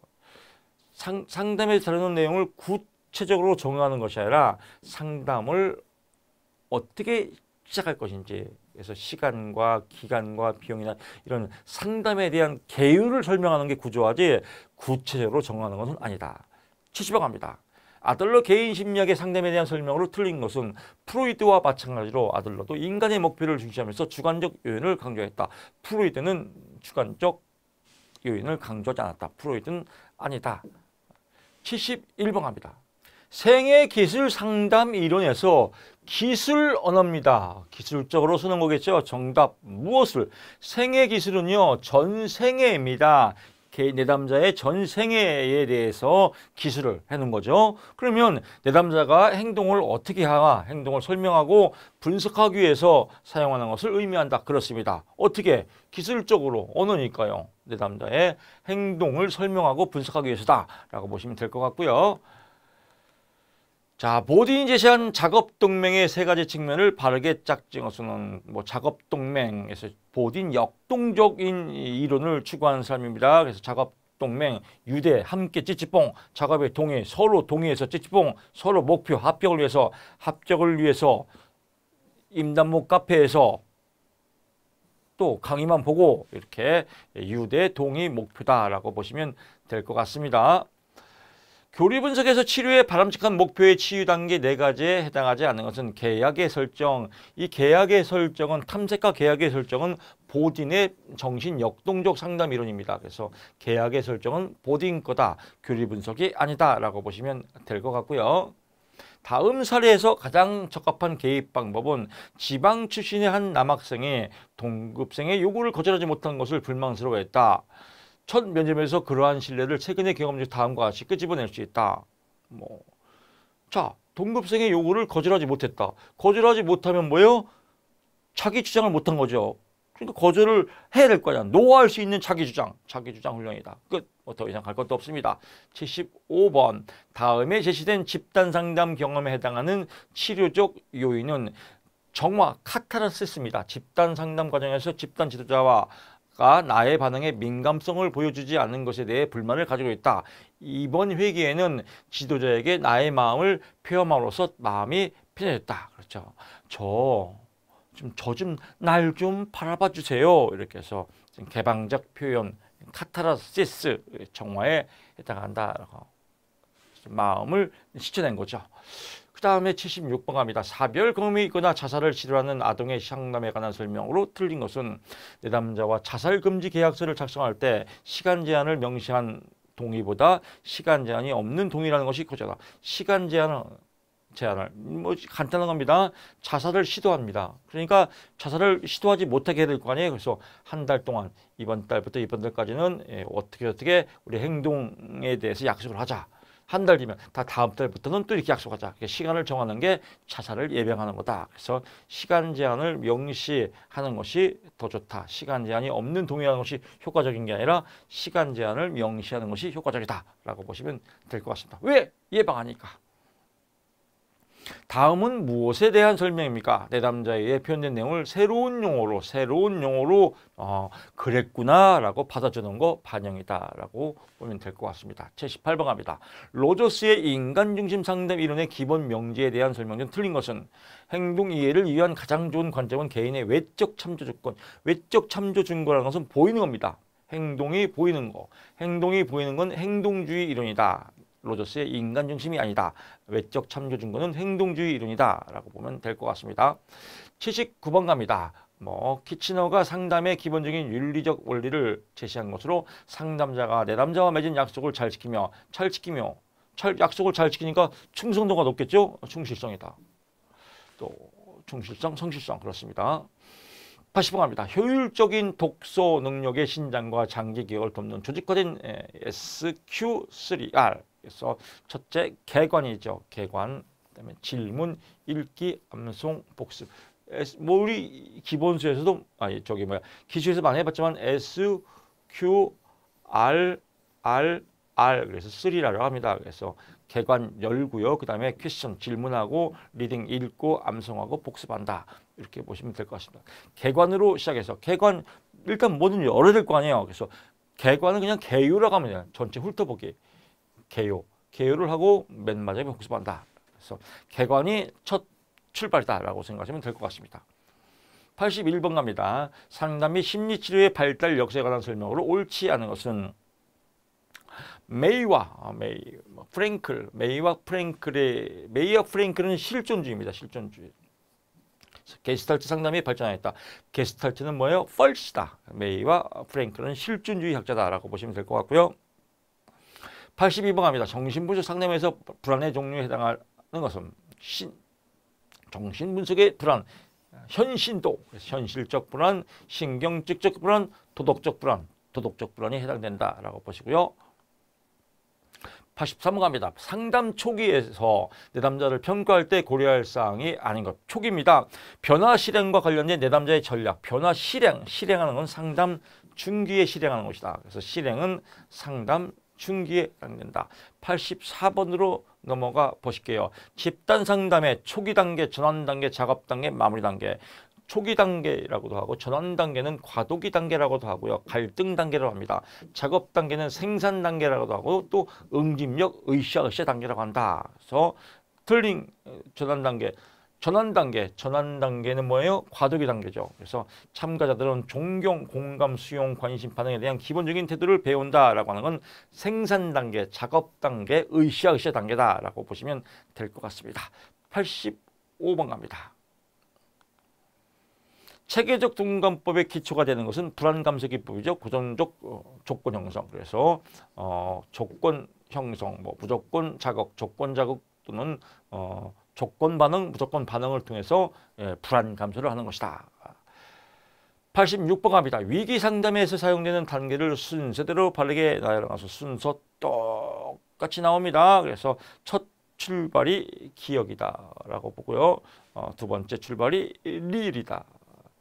상, 상담에서 다루는 내용을 구체적으로 정의하는 것이 아니라 상담을 어떻게 시작할 것인지 그래서 시간과 기간과 비용이나 이런 상담에 대한 개요를 설명하는 게 구조화지 구체적으로 정하는 것은 아니다. 7 0방합니다 아들러 개인 심리학의 상담에 대한 설명으로 틀린 것은 프로이드와 마찬가지로 아들러도 인간의 목표를 중시하면서 주관적 요인을 강조했다. 프로이드는 주관적 요인을 강조하지 않았다. 프로이드는 아니다. 71번 합니다. 생애 기술 상담 이론에서 기술 언어입니다. 기술적으로 쓰는 거겠죠. 정답 무엇을? 생애 기술은요. 전생애입니다. 내담자의 전생애에 대해서 기술을 해놓은 거죠. 그러면 내담자가 행동을 어떻게 하나 행동을 설명하고 분석하기 위해서 사용하는 것을 의미한다. 그렇습니다. 어떻게? 기술적으로 언어니까요. 내담자의 행동을 설명하고 분석하기 위해서다 라고 보시면 될 것 같고요. 자, 보디이 제시한 작업 동맹의 세 가지 측면을 바르게 짝지어 서는뭐 작업 동맹에서 보딘 역동적인 이론을 추구하는 사람입니다. 그래서 작업 동맹, 유대, 함께 찌찌뽕, 작업의 동의, 서로 동의해서 찌찌뽕, 서로 목표, 합격을 위해서, 합격을 위해서, 임단목 카페에서 또 강의만 보고 이렇게 유대 동의 목표다라고 보시면 될 것 같습니다. 교리 분석에서 치료의 바람직한 목표의 치유 단계 네 가지에 해당하지 않는 것은 계약의 설정, 이 계약의 설정은 탐색과 계약의 설정은 보딘의 정신 역동적 상담 이론입니다. 그래서 계약의 설정은 보딘 거다, 교리 분석이 아니다라고 보시면 될 것 같고요. 다음 사례에서 가장 적합한 개입 방법은 지방 출신의 한 남학생이 동급생의 요구를 거절하지 못한 것을 불만스러워했다. 첫 면접에서 그러한 신뢰를 최근의 경험 중 다음과 같이 끄집어낼 수 있다. 뭐. 자, 동급생의 요구를 거절하지 못했다. 거절하지 못하면 뭐예요? 자기 주장을 못한 거죠. 그러니까 거절을 해야 될 거냐. 노할 수 있는 자기 주장. 자기 주장 훈련이다 끝. 뭐더 이상 갈 것도 없습니다. 75번. 다음에 제시된 집단 상담 경험에 해당하는 치료적 요인은 정화 카타르시스입니다. 집단 상담 과정에서 집단 지도자와 가 나의 반응에 민감성을 보여주지 않는 것에 대해 불만을 가지고 있다. 이번 회기에는 지도자에게 나의 마음을 표현함으로써 마음이 편해졌다. 그렇죠. 저 좀 저 좀 날 좀 바라봐 주세요. 이렇게 해서 개방적 표현 카타르시스 정화에 해당한다 마음을 실천한 거죠. 그 다음에 76번 갑니다. 사별 금이 있거나 자살을 시도하는 아동의 상담에 관한 설명으로 틀린 것은 내담자와 자살금지 계약서를 작성할 때 시간 제한을 명시한 동의보다 시간 제한이 없는 동의라는 것이 고져다 시간 제한은 제안을 뭐 간단한 겁니다. 자살을 시도합니다. 그러니까 자살을 시도하지 못하게 해야 될거 아니에요. 그래서 한 달 동안 이번 달부터 이번 달까지는 예, 어떻게 어떻게 우리 행동에 대해서 약속을 하자. 한달 뒤면 다 다음 달부터는 또 이렇게 약속하자. 그러니까 시간을 정하는 게 자살을 예방하는 거다. 그래서 시간 제한을 명시하는 것이 더 좋다. 시간 제한이 없는 동의하는 것이 효과적인 게 아니라 시간 제한을 명시하는 것이 효과적이다라고 보시면 될 것 같습니다. 왜 예방하니까. 다음은 무엇에 대한 설명입니까? 대담자의 표현된 내용을 새로운 용어로 새로운 용어로 어, 그랬구나라고 받아주는 거 반영이다라고 보면 될 것 같습니다. 78번 갑니다. 로저스의 인간중심 상담 이론의 기본 명제에 대한 설명 중 틀린 것은 행동 이해를 위한 가장 좋은 관점은 개인의 외적 참조 조건, 외적 참조 증거라는 것은 보이는 겁니다. 행동이 보이는 거, 행동이 보이는 건 행동주의 이론이다. 로저스의 인간 중심이 아니다. 외적 참조 증거는 행동주의 이론이다라고 보면 될 것 같습니다. 79번 갑니다. 뭐 키치너가 상담의 기본적인 윤리적 원리를 제시한 것으로 상담자가 내담자와 맺은 약속을 잘 지키며 잘 지키며 잘, 약속을 잘 지키니까 충성도가 높겠죠? 충실성이다. 또 충실성, 성실성 그렇습니다. 80번 갑니다. 효율적인 독서 능력의 신장과 장기 기억을 돕는 조직화된 SQ3R 그래서 첫째 개관이죠. 개관. 그다음에 질문, 읽기, 암송, 복습. S, 뭐 우리 기본수에서도 아니 예, 저기 뭐야 기출에서 많이 해봤지만 S, Q, R, R, R 그래서 3라고 합니다. 그래서 개관 열고요. 그 다음에 퀘션 질문하고 리딩 읽고 암송하고 복습한다. 이렇게 보시면 될 것 같습니다. 개관으로 시작해서 개관 일단 뭐든 열어야 될 거 아니에요. 그래서 개관은 그냥 개요라고 하면 전체 훑어보기. 개요. 개요를 하고 맨 마지막에 복습한다. 그래서 개관이 첫 출발다라고 생각하시면 될 것 같습니다. 81번 갑니다. 상담 및 심리치료의 발달 역사에 관한 설명으로 옳지 않은 것은 메이와 아, 메이 뭐, 프랭클 메이와 프랭클의 메이와 프랭클은 실존주의입니다. 실존주의. 게스탈트 상담이 발전하였다. 게스탈트는 뭐예요? 펄시다. 메이와 프랭클은 실존주의 학자다라고 보시면 될 것 같고요. 82번 갑니다. 정신분석 상담에서 불안의 종류에 해당하는 것은 신, 정신분석의 불안, 현신도, 현실적 불안, 신경적 불안, 도덕적 불안, 도덕적 불안이 해당된다라고 보시고요. 83번 갑니다. 상담 초기에서 내담자를 평가할 때 고려할 사항이 아닌 것. 초기입니다. 변화 실행과 관련된 내담자의 전략. 변화 실행, 실행하는 건 상담 중기에 실행하는 것이다. 그래서 실행은 상담 중기에 낚는다. 84번으로 넘어가 보실게요. 집단 상담의 초기 단계, 전환 단계, 작업 단계, 마무리 단계. 초기 단계라고도 하고 전환 단계는 과도기 단계라고도 하고요. 갈등 단계라고 합니다. 작업 단계는 생산 단계라고도 하고 또 응집력, 의샤의샤 단계라고 한다. 그래서 틀린 어, 전환 단계 전환 단계, 전환 단계는 뭐예요? 과도기 단계죠. 그래서 참가자들은 존경, 공감, 수용, 관심, 반응에 대한 기본적인 태도를 배운다라고 하는 건 생산 단계, 작업 단계, 의시아 의시아 단계다라고 보시면 될 것 같습니다. 85번 갑니다. 체계적 동감법의 기초가 되는 것은 불안감세 기법이죠. 고정적 어, 조건 형성. 그래서 어, 조건 형성, 뭐 무조건 자극, 조건 자극 또는 어, 조건 반응, 무조건 반응을 통해서 예, 불안 감소를 하는 것이다. 86번 갑니다. 위기 상담에서 사용되는 단계를 순서대로 바르게 나열하면서 순서 똑같이 나옵니다. 그래서 첫 출발이 기억이다라고 보고요. 어, 두 번째 출발이 리을이다.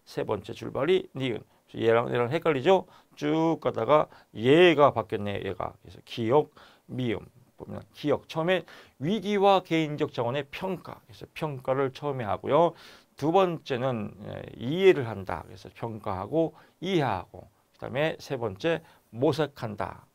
세 번째 출발이 니은. 얘랑 얘랑 헷갈리죠? 쭉 가다가 얘가 바뀌었네. 얘가 그래서 기억, 미음. 보면 기억 처음에 위기와 개인적 자원의 평가 그래서 평가를 처음에 하고요 두 번째는 예, 이해를 한다 그래서 평가하고 이해하고 그다음에 세 번째 모색한다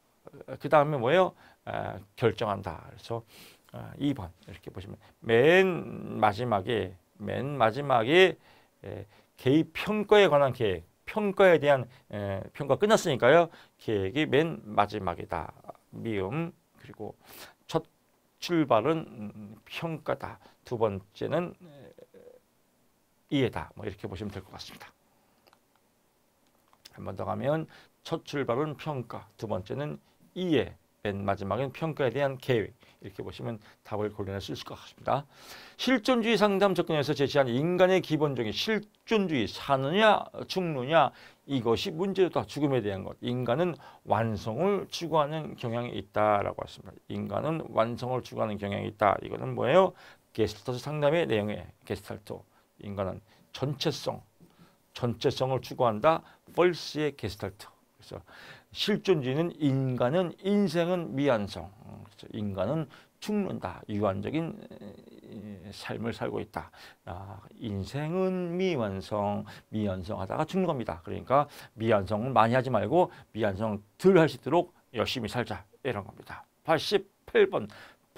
어, 그다음에 뭐예요 아, 결정한다 그래서 아, 2번 이렇게 보시면 맨 마지막에 맨 마지막에 에, 예, 개입 평가에 관한 계획 평가에 대한 에, 예, 평가 끝났으니까요 계획이 맨 마지막이다 미음 그리고 첫 출발은 음, 음, 평가다. 두 번째는 이해다. 뭐 이렇게 보시면 될 것 같습니다. 한 번 더 가면 첫 출발은 평가, 두 번째는 이해, 맨 마지막엔 평가에 대한 계획 이렇게 보시면 답을 골라낼 수 있을 것 같습니다. 실존주의 상담 접근에서 제시한 인간의 기본적인 실존주의 사느냐 죽느냐 이것이 문제다 죽음에 대한 것 인간은 완성을 추구하는 경향이 있다라고 했습니다. 인간은 완성을 추구하는 경향이 있다. 이거는 뭐예요? 게스탈트 상담의 내용의 게스탈트 인간은 전체성 전체성을 추구한다. 펄스의 게스탈트 그래서 실존주의는 인간은 인생은 미완성, 음, 인간은 죽는다, 유한적인 삶을 살고 있다. 아, 인생은 미완성, 미완성하다가 죽는 겁니다. 그러니까 미완성은 많이 하지 말고 미완성 은덜할 수 있도록 열심히 살자 이런 겁니다. 88번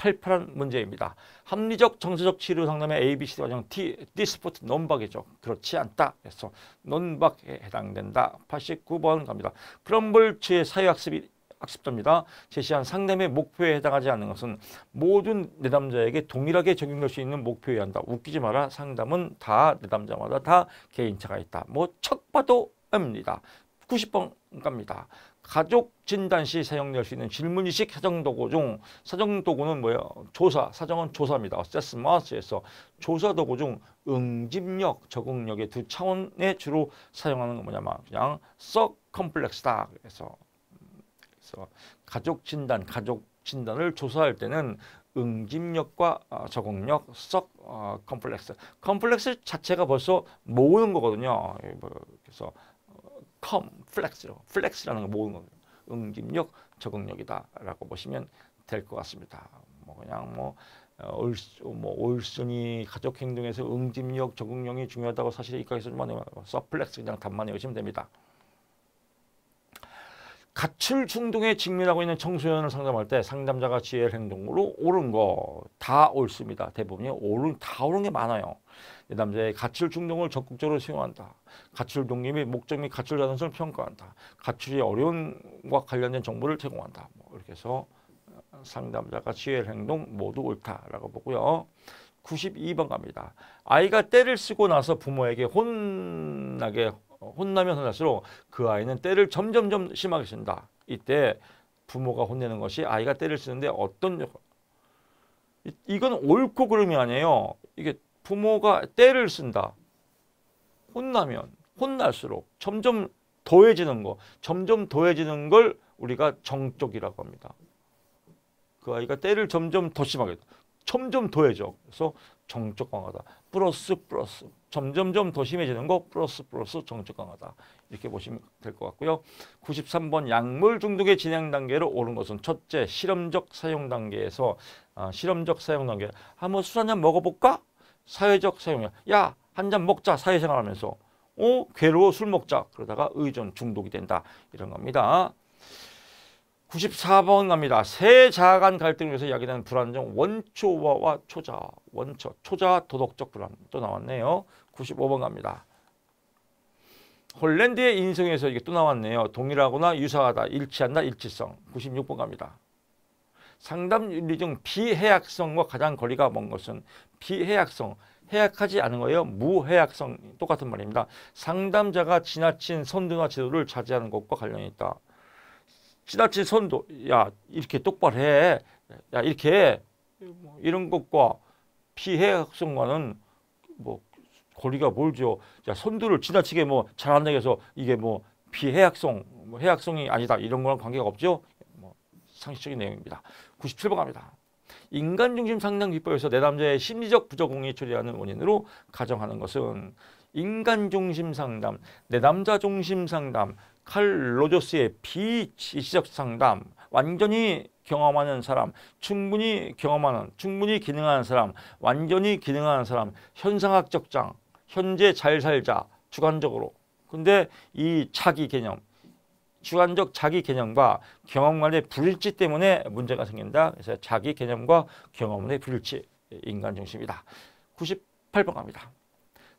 팔팔한 문제입니다. 합리적 정서적 치료 상담의 ABC 과정 D, 디스포트 논박이죠. 그렇지 않다. 그래서 논박에 해당된다. 89번 갑니다. 크럼블츠 사회학습이 학습자입니다. 제시한 상담의 목표에 해당하지 않는 것은 모든 내담자에게 동일하게 적용될 수 있는 목표여 한다. 웃기지 마라. 상담은 다 내담자마다 다 개인차가 있다. 뭐 척 봐도 압니다. 90번 갑니다. 가족 진단 시 사용될 수 있는 질문이식 사정도구 중 사정도구는 뭐예요? 조사, 사정은 조사입니다. 세스먼스에서 조사도구 중 응집력, 적응력의 두 차원에 주로 사용하는 건 뭐냐면 그냥 썩 컴플렉스다. 그래서, 그래서 가족 진단, 가족 진단을 조사할 때는 응집력과 어, 적응력, 썩 어, 컴플렉스. 컴플렉스 자체가 벌써 모으는 거거든요. 예, 뭐, 그래서 컴플렉스 flex로, f l e 라는거 모으는 겁니다. 응집력, 적응력이다라고 보시면 될 것 같습니다. 뭐 그냥 뭐, 어, 뭐 올순이 가족 행동에서 응집력, 적응력이 중요하다고 사실 이과에서만 서플렉스 그냥 단만 외우시면 됩니다. 가출 중독에 직면하고 있는 청소년을 상담할 때 상담자가 지혜 행동으로 옳은 거 다 옳습니다. 대부분이 옳은 다 옳은 게 많아요. 이 남자의 가출 중동을 적극적으로 수용한다. 가출 독립의 목적 및 가출 가능성을 평가한다. 가출이 어려움과 관련된 정보를 제공한다. 뭐 이렇게 해서 어, 상담자가 지혜 행동 모두 옳다라고 보고요. 92번 갑니다. 아이가 때를 쓰고 나서 부모에게 혼나게 어, 혼나면 혼날수록 그 아이는 때를 점점점 심하게 쓴다. 이때 부모가 혼내는 것이 아이가 때를 쓰는데 어떤 이건 옳고 그름이 아니에요. 이게 부모가 때를 쓴다. 혼나면 혼날수록 점점 더해지는 거, 점점 더해지는 걸 우리가 정적이라고 합니다. 그 아이가 때를 점점 더 심하게, 점점 더해져. 그래서 정적 강하다. 플러스 플러스 점점점 더 심해지는 거 플러스 플러스 정적 강하다. 이렇게 보시면 될 것 같고요. 93번 약물 중독의 진행 단계로 오른 것은 첫째 실험적 사용 단계에서 아, 실험적 사용 단계 한번 수산약 먹어볼까? 사회적 사용이야. 야, 한 잔 먹자. 사회생활 하면서. 어, 괴로워 술 먹자. 그러다가 의존 중독이 된다. 이런 겁니다. 94번 갑니다. 세자간 갈등을 위해서 야기되는 불안정 원초와 초자, 원초, 초자 도덕적 불안 또 나왔네요. 95번 갑니다. h o l 의 인성에서 이게 또 나왔네요. 동일하거나 유사하다, 일치한다, 일치성. 96번 갑니다. 상담 윤리 중 비해약성과 가장 거리가 먼 것은 비해약성, 해약하지 않은 거예요. 무해약성 똑같은 말입니다. 상담자가 지나친 선도나 제도를 차지하는 것과 관련이 있다. 지나친 선도, 야 이렇게 똑바로 해, 야 이렇게 해. 뭐 이런 것과 피해학성과는 뭐 거리가 멀죠. 야 선도를 지나치게 뭐잘한다 해서 이게 뭐 피해학성, 뭐 해학성이 아니다 이런 거랑 관계가 없죠. 뭐 상식적인 내용입니다. 97번 갑니다. 인간 중심 상담 기법에서 내담자의 심리적 부적응이 초래하는 원인으로 가정하는 것은 인간 중심 상담, 내담자 중심 상담, 칼 로저스의 비지적 상담, 완전히 경험하는 사람, 충분히 경험하는, 충분히 기능하는 사람, 완전히 기능하는 사람, 현상학적 장, 현재 잘 살자, 주관적으로. 근데 이 차기 개념, 주관적 자기 개념과 경험 간의 불일치 때문에 문제가 생긴다. 그래서 자기 개념과 경험 의 불일치, 인간 중심이다. 98번 갑니다.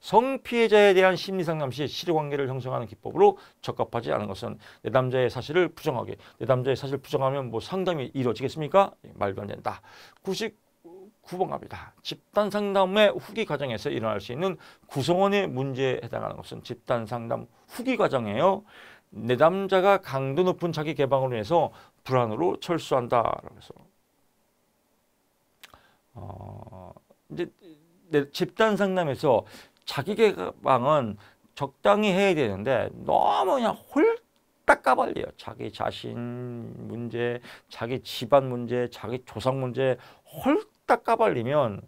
성피해자에 대한 심리상담 시 실효관계를 형성하는 기법으로 적합하지 않은 것은 내담자의 사실을 부정하게 내담자의 사실을 부정하면 뭐 상담이 이루어지겠습니까? 말도 안 된다. 99번 갑니다. 집단상담의 후기 과정에서 일어날 수 있는 구성원의 문제에 해당하는 것은 집단상담 후기 과정이에요. 내담자가 강도 높은 자기 개방으로 인해서 불안으로 철수한다라고 서 어, 이제 집단 상담에서 자기 개방은 적당히 해야 되는데 너무 그냥 홀딱 까발려요. 자기 자신 문제, 자기 집안 문제, 자기 조상 문제 홀딱 까발리면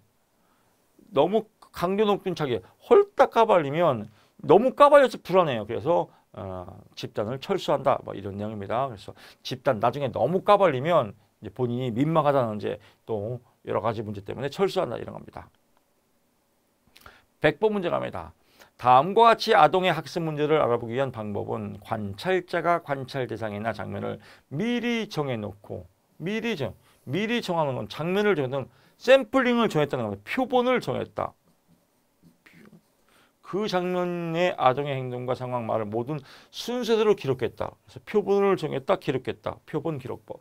너무 강도 높은 자기 홀딱 까발리면 너무 까발려서 불안해요. 그래서 어, 집단을 철수한다 뭐 이런 내용입니다. 그래서 집단 나중에 너무 까발리면 이제 본인이 민망하다는 이제 또 여러 가지 문제 때문에 철수한다 이런 겁니다. 백0번 문제 갑니다. 다음과 같이 아동의 학습 문제를 알아보기 위한 방법은 관찰자가 관찰 대상이나 장면을 미리 정해놓고 미리 정 미리 정하는 건 장면을 정했다는 샘플링을 정했다는 겁니다. 표본을 정했다. 그 장면의 아동의 행동과 상황 말을 모든 순서대로 기록했다. 그래서 표본을 정했다. 기록했다. 표본 기록법.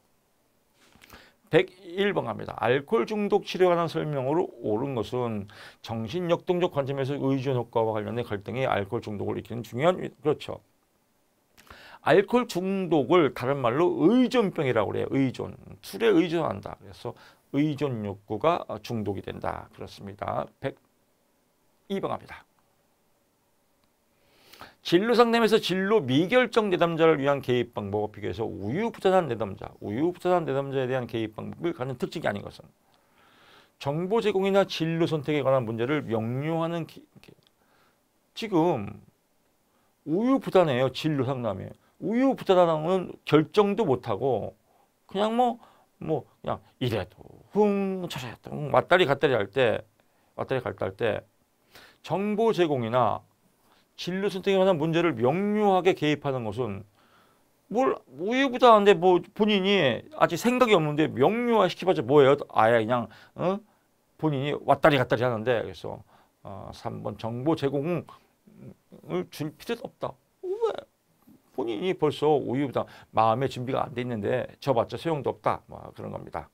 101번 갑니다. 알코올 중독 치료에 관한 설명으로 옳은 것은 정신역동적 관점에서 의존 효과와 관련된 갈등이 알코올 중독을 일으키는 중요한 그렇죠. 알코올 중독을 다른 말로 의존병이라고 그래요. 의존. 술에 의존한다. 그래서 의존 욕구가 중독이 된다. 그렇습니다. 102번 갑니다. 진로 상담에서 진로 미결정 내담자를 위한 개입 방법과 비교해서 우유부단한 내담자, 우유부단한 내담자에 대한 개입 방법을 갖는 특징이 아닌 것은 정보 제공이나 진로 선택에 관한 문제를 명료하는 기, 지금 우유부단해요. 진로 상담에. 우유부단하다는 결정도 못하고 그냥 뭐, 뭐 그냥 이래도 흥 저래도 왔다리 갔다리 할 때 왔다리 갔다 할 때 정보 제공이나 진로 선택에 관한 문제를 명료하게 개입하는 것은 뭘 우유부단한데 뭐 본인이 아직 생각이 없는데 명료화 시키봐자 뭐예요? 아예 그냥 어? 본인이 왔다리 갔다리 하는데 그래서 어, 3번 정보 제공을 줄 필요도 없다. 왜? 본인이 벌써 우유부단 마음의 준비가 안 돼 있는데 저봤자 소용도 없다. 뭐 그런 겁니다.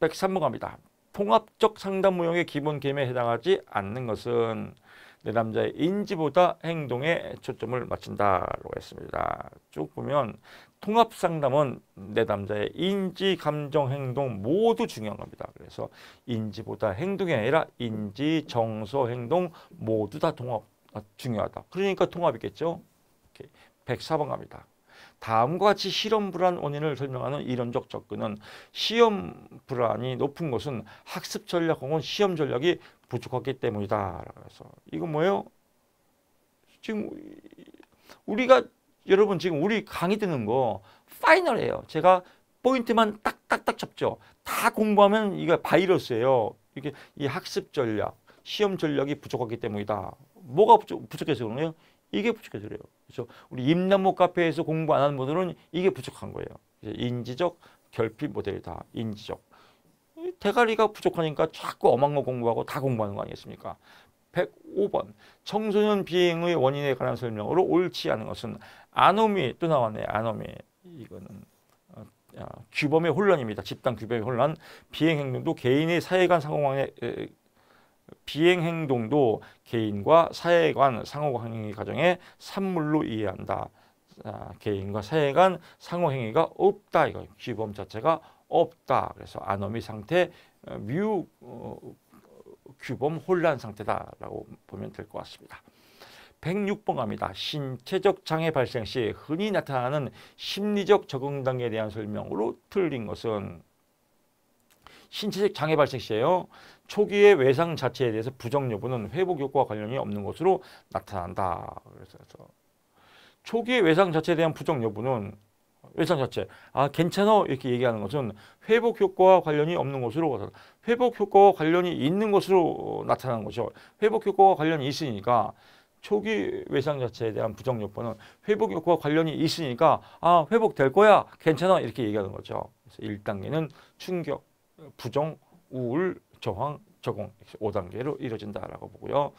백삼 번 갑니다. 통합적 상담 무용의 기본 개념에 해당하지 않는 것은 내 남자의 인지보다 행동에 초점을 맞춘다라고 했습니다. 쭉 보면 통합 상담은 내 남자의 인지, 감정, 행동 모두 중요한 겁니다. 그래서 인지보다 행동이 아니라 인지, 정서, 행동 모두 다 통합 아, 중요하다. 그러니까 통합이겠죠. 104번 갑니다. 다음과 같이 실험 불안 원인을 설명하는 이론적 접근은 시험 불안이 높은 것은 학습 전략 혹은 시험 전략이 부족하기 때문이다. 그래서 이건 뭐예요? 지금 우리가 여러분 지금 우리 강의 듣는 거 파이널이에요. 제가 포인트만 딱딱딱 잡죠. 다 공부하면 이거 바이러스예요. 이게 이 학습 전략, 시험 전략이 부족하기 때문이다. 뭐가 부족, 해서 그러요 이게 부족해서 그래요. 그렇죠? 우리 임남모 카페에서 공부 안 하는 분들은 이게 부족한 거예요. 인지적 결핍 모델이다. 인지적. 대가리가 부족하니까 자꾸 엄한 거 공부하고 다 공부하는 거 아니겠습니까? 105번 청소년 비행의 원인에 관한 설명으로 옳지 않은 것은 아노미 또 나왔네 아노미 이거는 어, 어, 규범의 혼란입니다. 집단 규범의 혼란, 비행 행동도 개인의 사회간 상호간 비행 행동도 개인과 사회 간 상호 행위 과정의 산물로 이해한다. 아, 개인과 사회 간 상호 행위가 없다. 이거 규범 자체가 없다. 그래서 아노미 상태 어, 뮤 어, 규범 혼란 상태다라고 보면 될 것 같습니다. 106번 갑니다. 신체적 장애 발생 시 흔히 나타나는 심리적 적응 단계에 대한 설명으로 틀린 것은 신체적 장애 발생 시에요. 초기에 외상 자체에 대해서 부정 여부는 회복 효과와 관련이 없는 것으로 나타난다. 그래서 초기에 외상 자체에 대한 부정 여부는 외상 자체 아 괜찮아 이렇게 얘기하는 것은 회복 효과와 관련이 없는 것으로 회복 효과와 관련이 있는 것으로 나타나는 것죠 회복 효과와 관련이 있으니까 초기 외상 자체에 대한 부정 요법은 회복 효과와 관련이 있으니까 아 회복될 거야 괜찮아 이렇게 얘기하는 거죠. 그래서 1단계는 충격, 부정, 우울, 저항, 적응 5단계로 이루어진다라고 보고요.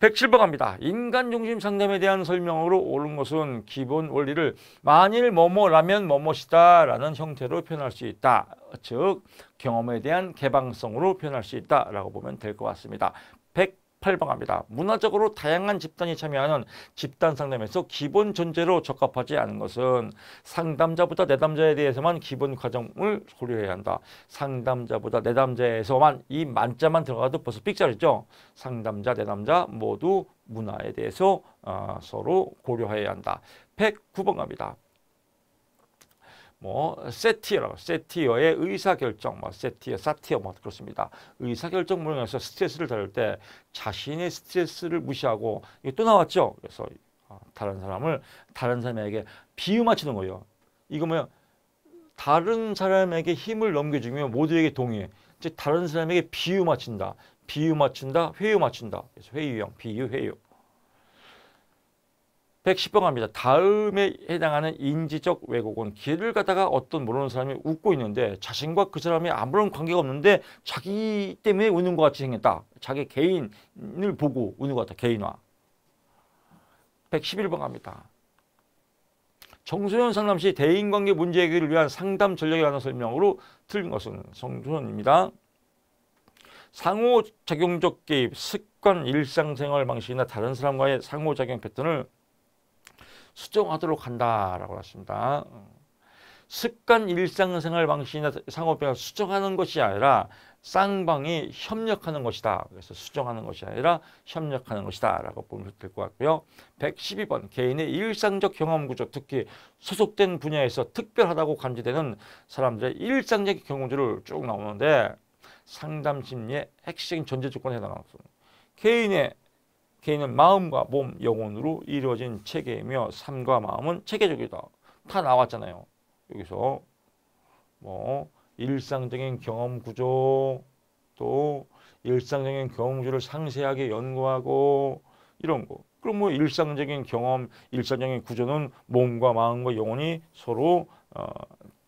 107번 갑니다. 인간 중심 상담에 대한 설명으로 옳은 것은 기본 원리를 만일 뭐뭐라면 뭐뭐시다 라는 형태로 표현할 수 있다. 즉 경험에 대한 개방성으로 표현할 수 있다라고 보면 될 것 같습니다. 팔방합니다. 문화적으로 다양한 집단이 참여하는 집단 상담에서 기본 존재로 적합하지 않은 것은 상담자보다 내담자에 대해서만 기본 과정을 고려해야 한다. 상담자보다 내담자에서만 이 만자만 들어가도 벌써 삑자리죠. 상담자, 내담자 모두 문화에 대해서 어, 서로 고려해야 한다. 109번 갑니다. 뭐 세티어라고 세티어의 의사결정, 뭐 세티어, 사티어 뭐 그렇습니다. 의사결정 문항에서 스트레스를 다룰 때 자신의 스트레스를 무시하고 이게 또 나왔죠. 그래서 어, 다른 사람을 다른 사람에게 비유맞추는 거예요. 이거 뭐야? 다른 사람에게 힘을 넘겨주면 모두에게 동의해. 즉 다른 사람에게 비유 맞춘다. 비유 맞춘다. 회유 맞춘다. 그래서 회유형, 비유, 회유. 110번 갑니다. 다음에 해당하는 인지적 왜곡은 길을 가다가 어떤 모르는 사람이 웃고 있는데 자신과 그 사람이 아무런 관계가 없는데 자기 때문에 우는 것 같이 생겼다. 자기 개인을 보고 우는 것 같다. 개인화. 111번 갑니다. 정소현 상담시 대인관계 문제 해결을 위한 상담 전략에 관한 설명으로 틀린 것은 정소현입니다. 상호작용적 개입, 습관, 일상생활 방식이나 다른 사람과의 상호작용 패턴을 수정하도록 한다라고 했습니다. 습관 일상생활 방식이나 상업병을 수정하는 것이 아니라 쌍방이 협력하는 것이다. 그래서 수정하는 것이 아니라 협력하는 것이다. 라고 보면 될 것 같고요. 112번 개인의 일상적 경험구조 특히 소속된 분야에서 특별하다고 간주되는 사람들의 일상적 경험구조를 쭉 나오는데 상담심리의 핵심 전제조건에 해당하는 개인의 개인은 마음과 몸, 영혼으로 이루어진 체계이며 삶과 마음은 체계적이다. 다 나왔잖아요. 여기서 뭐 일상적인 경험 구조 또 일상적인 경험 구조를 상세하게 연구하고 이런 거. 그럼 뭐 일상적인 경험, 일상적인 구조는 몸과 마음과 영혼이 서로 어,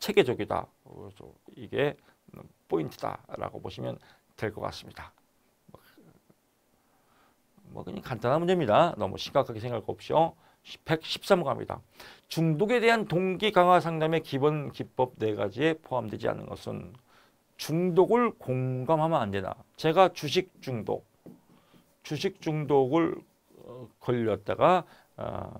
체계적이다. 그래서 이게 포인트다라고 보시면 될 것 같습니다. 뭐 그냥 간단한 문제입니다. 너무 심각하게 생각 없이요. 113호입니다. 중독에 대한 동기 강화 상담의 기본 기법 네 가지에 포함되지 않은 것은 중독을 공감하면 안 되나. 제가 주식 중독, 주식 중독을 어, 걸렸다가 어,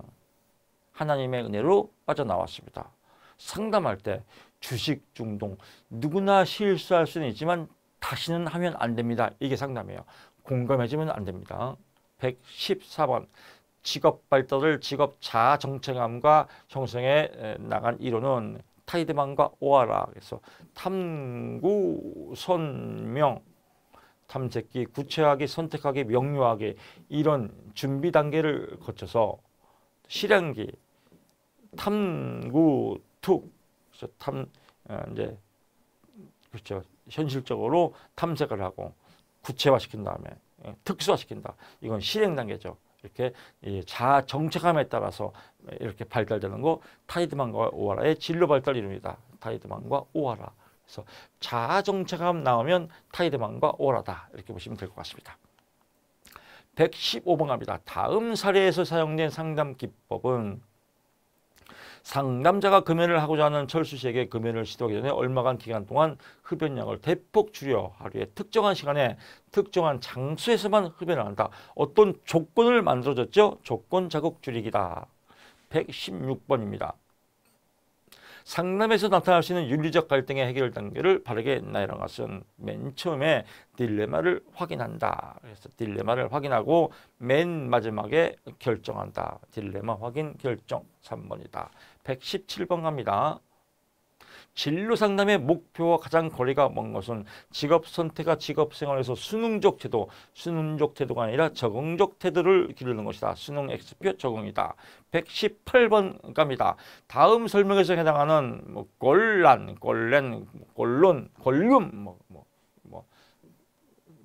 하나님의 은혜로 빠져나왔습니다. 상담할 때 주식 중독, 누구나 실수할 수는 있지만 다시는 하면 안 됩니다. 이게 상담이에요. 공감해주면 안 됩니다. 114번 직업 발달을 직업 자아 정체감과 형성해 나간 이론은 타이드만과 오하라 그래서 탐구 선명 탐색기 구체하게 선택하게 명료하게 이런 준비 단계를 거쳐서 실행기 탐구 툭 그래서 탐 어, 이제 그렇죠 현실적으로 탐색을 하고 구체화시킨 다음에 예, 특수화시킨다. 이건 실행 단계죠. 이렇게 자 정체감에 따라서 이렇게 발달되는 거 타이드만과 오하라의 진로 발달 이론이다. 타이드만과 오하라. 그래서 자 정체감 나오면 타이드만과 오하라다. 이렇게 보시면 될 것 같습니다. 115번 갑니다. 다음 사례에서 사용된 상담 기법은 상담자가 금연을 하고자 하는 철수 씨에게 금연을 시도하기 전에 얼마간 기간 동안 흡연량을 대폭 줄여 하루에 특정한 시간에 특정한 장소에서만 흡연을 한다. 어떤 조건을 만들어줬죠? 조건 자극 줄이기다. 116번입니다. 상담에서 나타날 수 있는 윤리적 갈등의 해결 단계를 바르게 나열한 것은 맨 처음에 딜레마를 확인한다. 그래서 딜레마를 확인하고 맨 마지막에 결정한다. 딜레마 확인 결정 3번이다. 117번 갑니다. 진로 상담의 목표와 가장 거리가 먼 것은 직업 선택과 직업 생활에서 수능적 태도, 수능적 태도가 아니라 적응적 태도를 기르는 것이다. 수능 X표 적응이다. 118번 갑니다. 다음 설명에서 해당하는 뭐 곤란, 곤렌, 곤론, 곤룸 뭐, 뭐, 뭐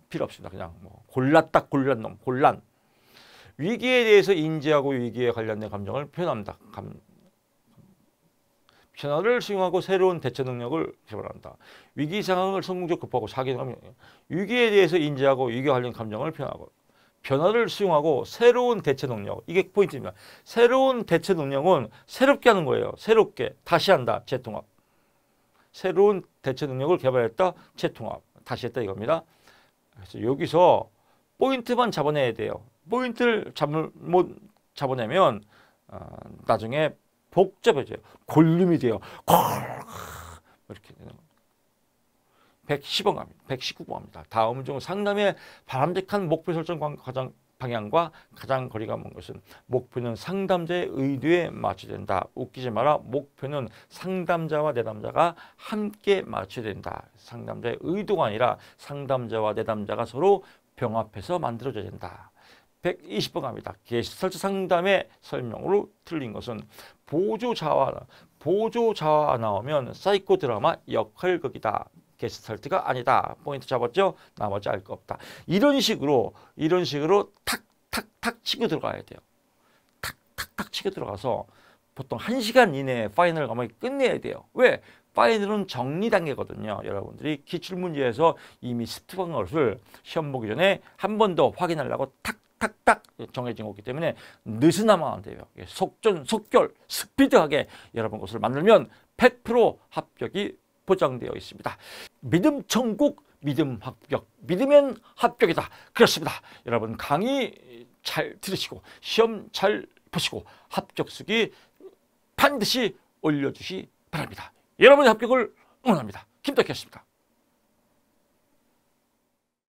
필요 없습니다. 그냥 뭐 골랐다 골란 놈, 곤란. 위기에 대해서 인지하고 위기에 관련된 감정을 표현합니다. 감, 현안을 수용하고 새로운 대처 능력을 개발한다. 위기 상황을 성공적 극복하고 사기능력 위기에 대해서 인지하고 위기 관련 감정을 표현하고 변화를 수용하고 새로운 대처 능력 이게 포인트입니다. 새로운 대처 능력은 새롭게 하는 거예요. 새롭게 다시 한다 재통합 새로운 대처 능력을 개발했다 재통합 다시 했다 이겁니다. 그래서 여기서 포인트만 잡아내야 돼요. 포인트를 잘못 잡아내면 어, 나중에 복잡해져요. 골룸이 돼요. 이렇게 되는 110번 갑니다. 119번 갑니다. 다음 중 상담의 바람직한 목표 설정 과정 방향과 가장 거리가 먼 것은 목표는 상담자의 의도에 맞춰야 된다. 웃기지 마라. 목표는 상담자와 내담자가 함께 맞춰야 된다. 상담자의 의도가 아니라 상담자와 내담자가 서로 병합해서 만들어져야 된다. 120번 갑니다. 설치 상담의 설명으로 틀린 것은 보조 자화, 보조 자화 나오면 사이코 드라마 역할극이다. 게스트설트가 아니다. 포인트 잡았죠? 나머지 알 거 없다. 이런 식으로, 이런 식으로 탁, 탁, 탁 치고 들어가야 돼요. 탁, 탁, 탁 치고 들어가서 보통 한시간 이내에 파이널 과목이 끝내야 돼요. 왜? 파이널은 정리 단계거든요. 여러분들이 기출문제에서 이미 습득한 것을 시험 보기 전에 한 번 더 확인하려고 탁 딱딱딱 정해진 거기 때문에 느슨하면 안 돼요. 속전, 속결, 스피드하게 여러분 것을 만들면 100% 합격이 보장되어 있습니다. 믿음 천국, 믿음 합격, 믿으면 합격이다. 그렇습니다. 여러분 강의 잘 들으시고 시험 잘 보시고 합격수기 반드시 올려주시 바랍니다. 여러분의 합격을 응원합니다. 김덕희였습니다.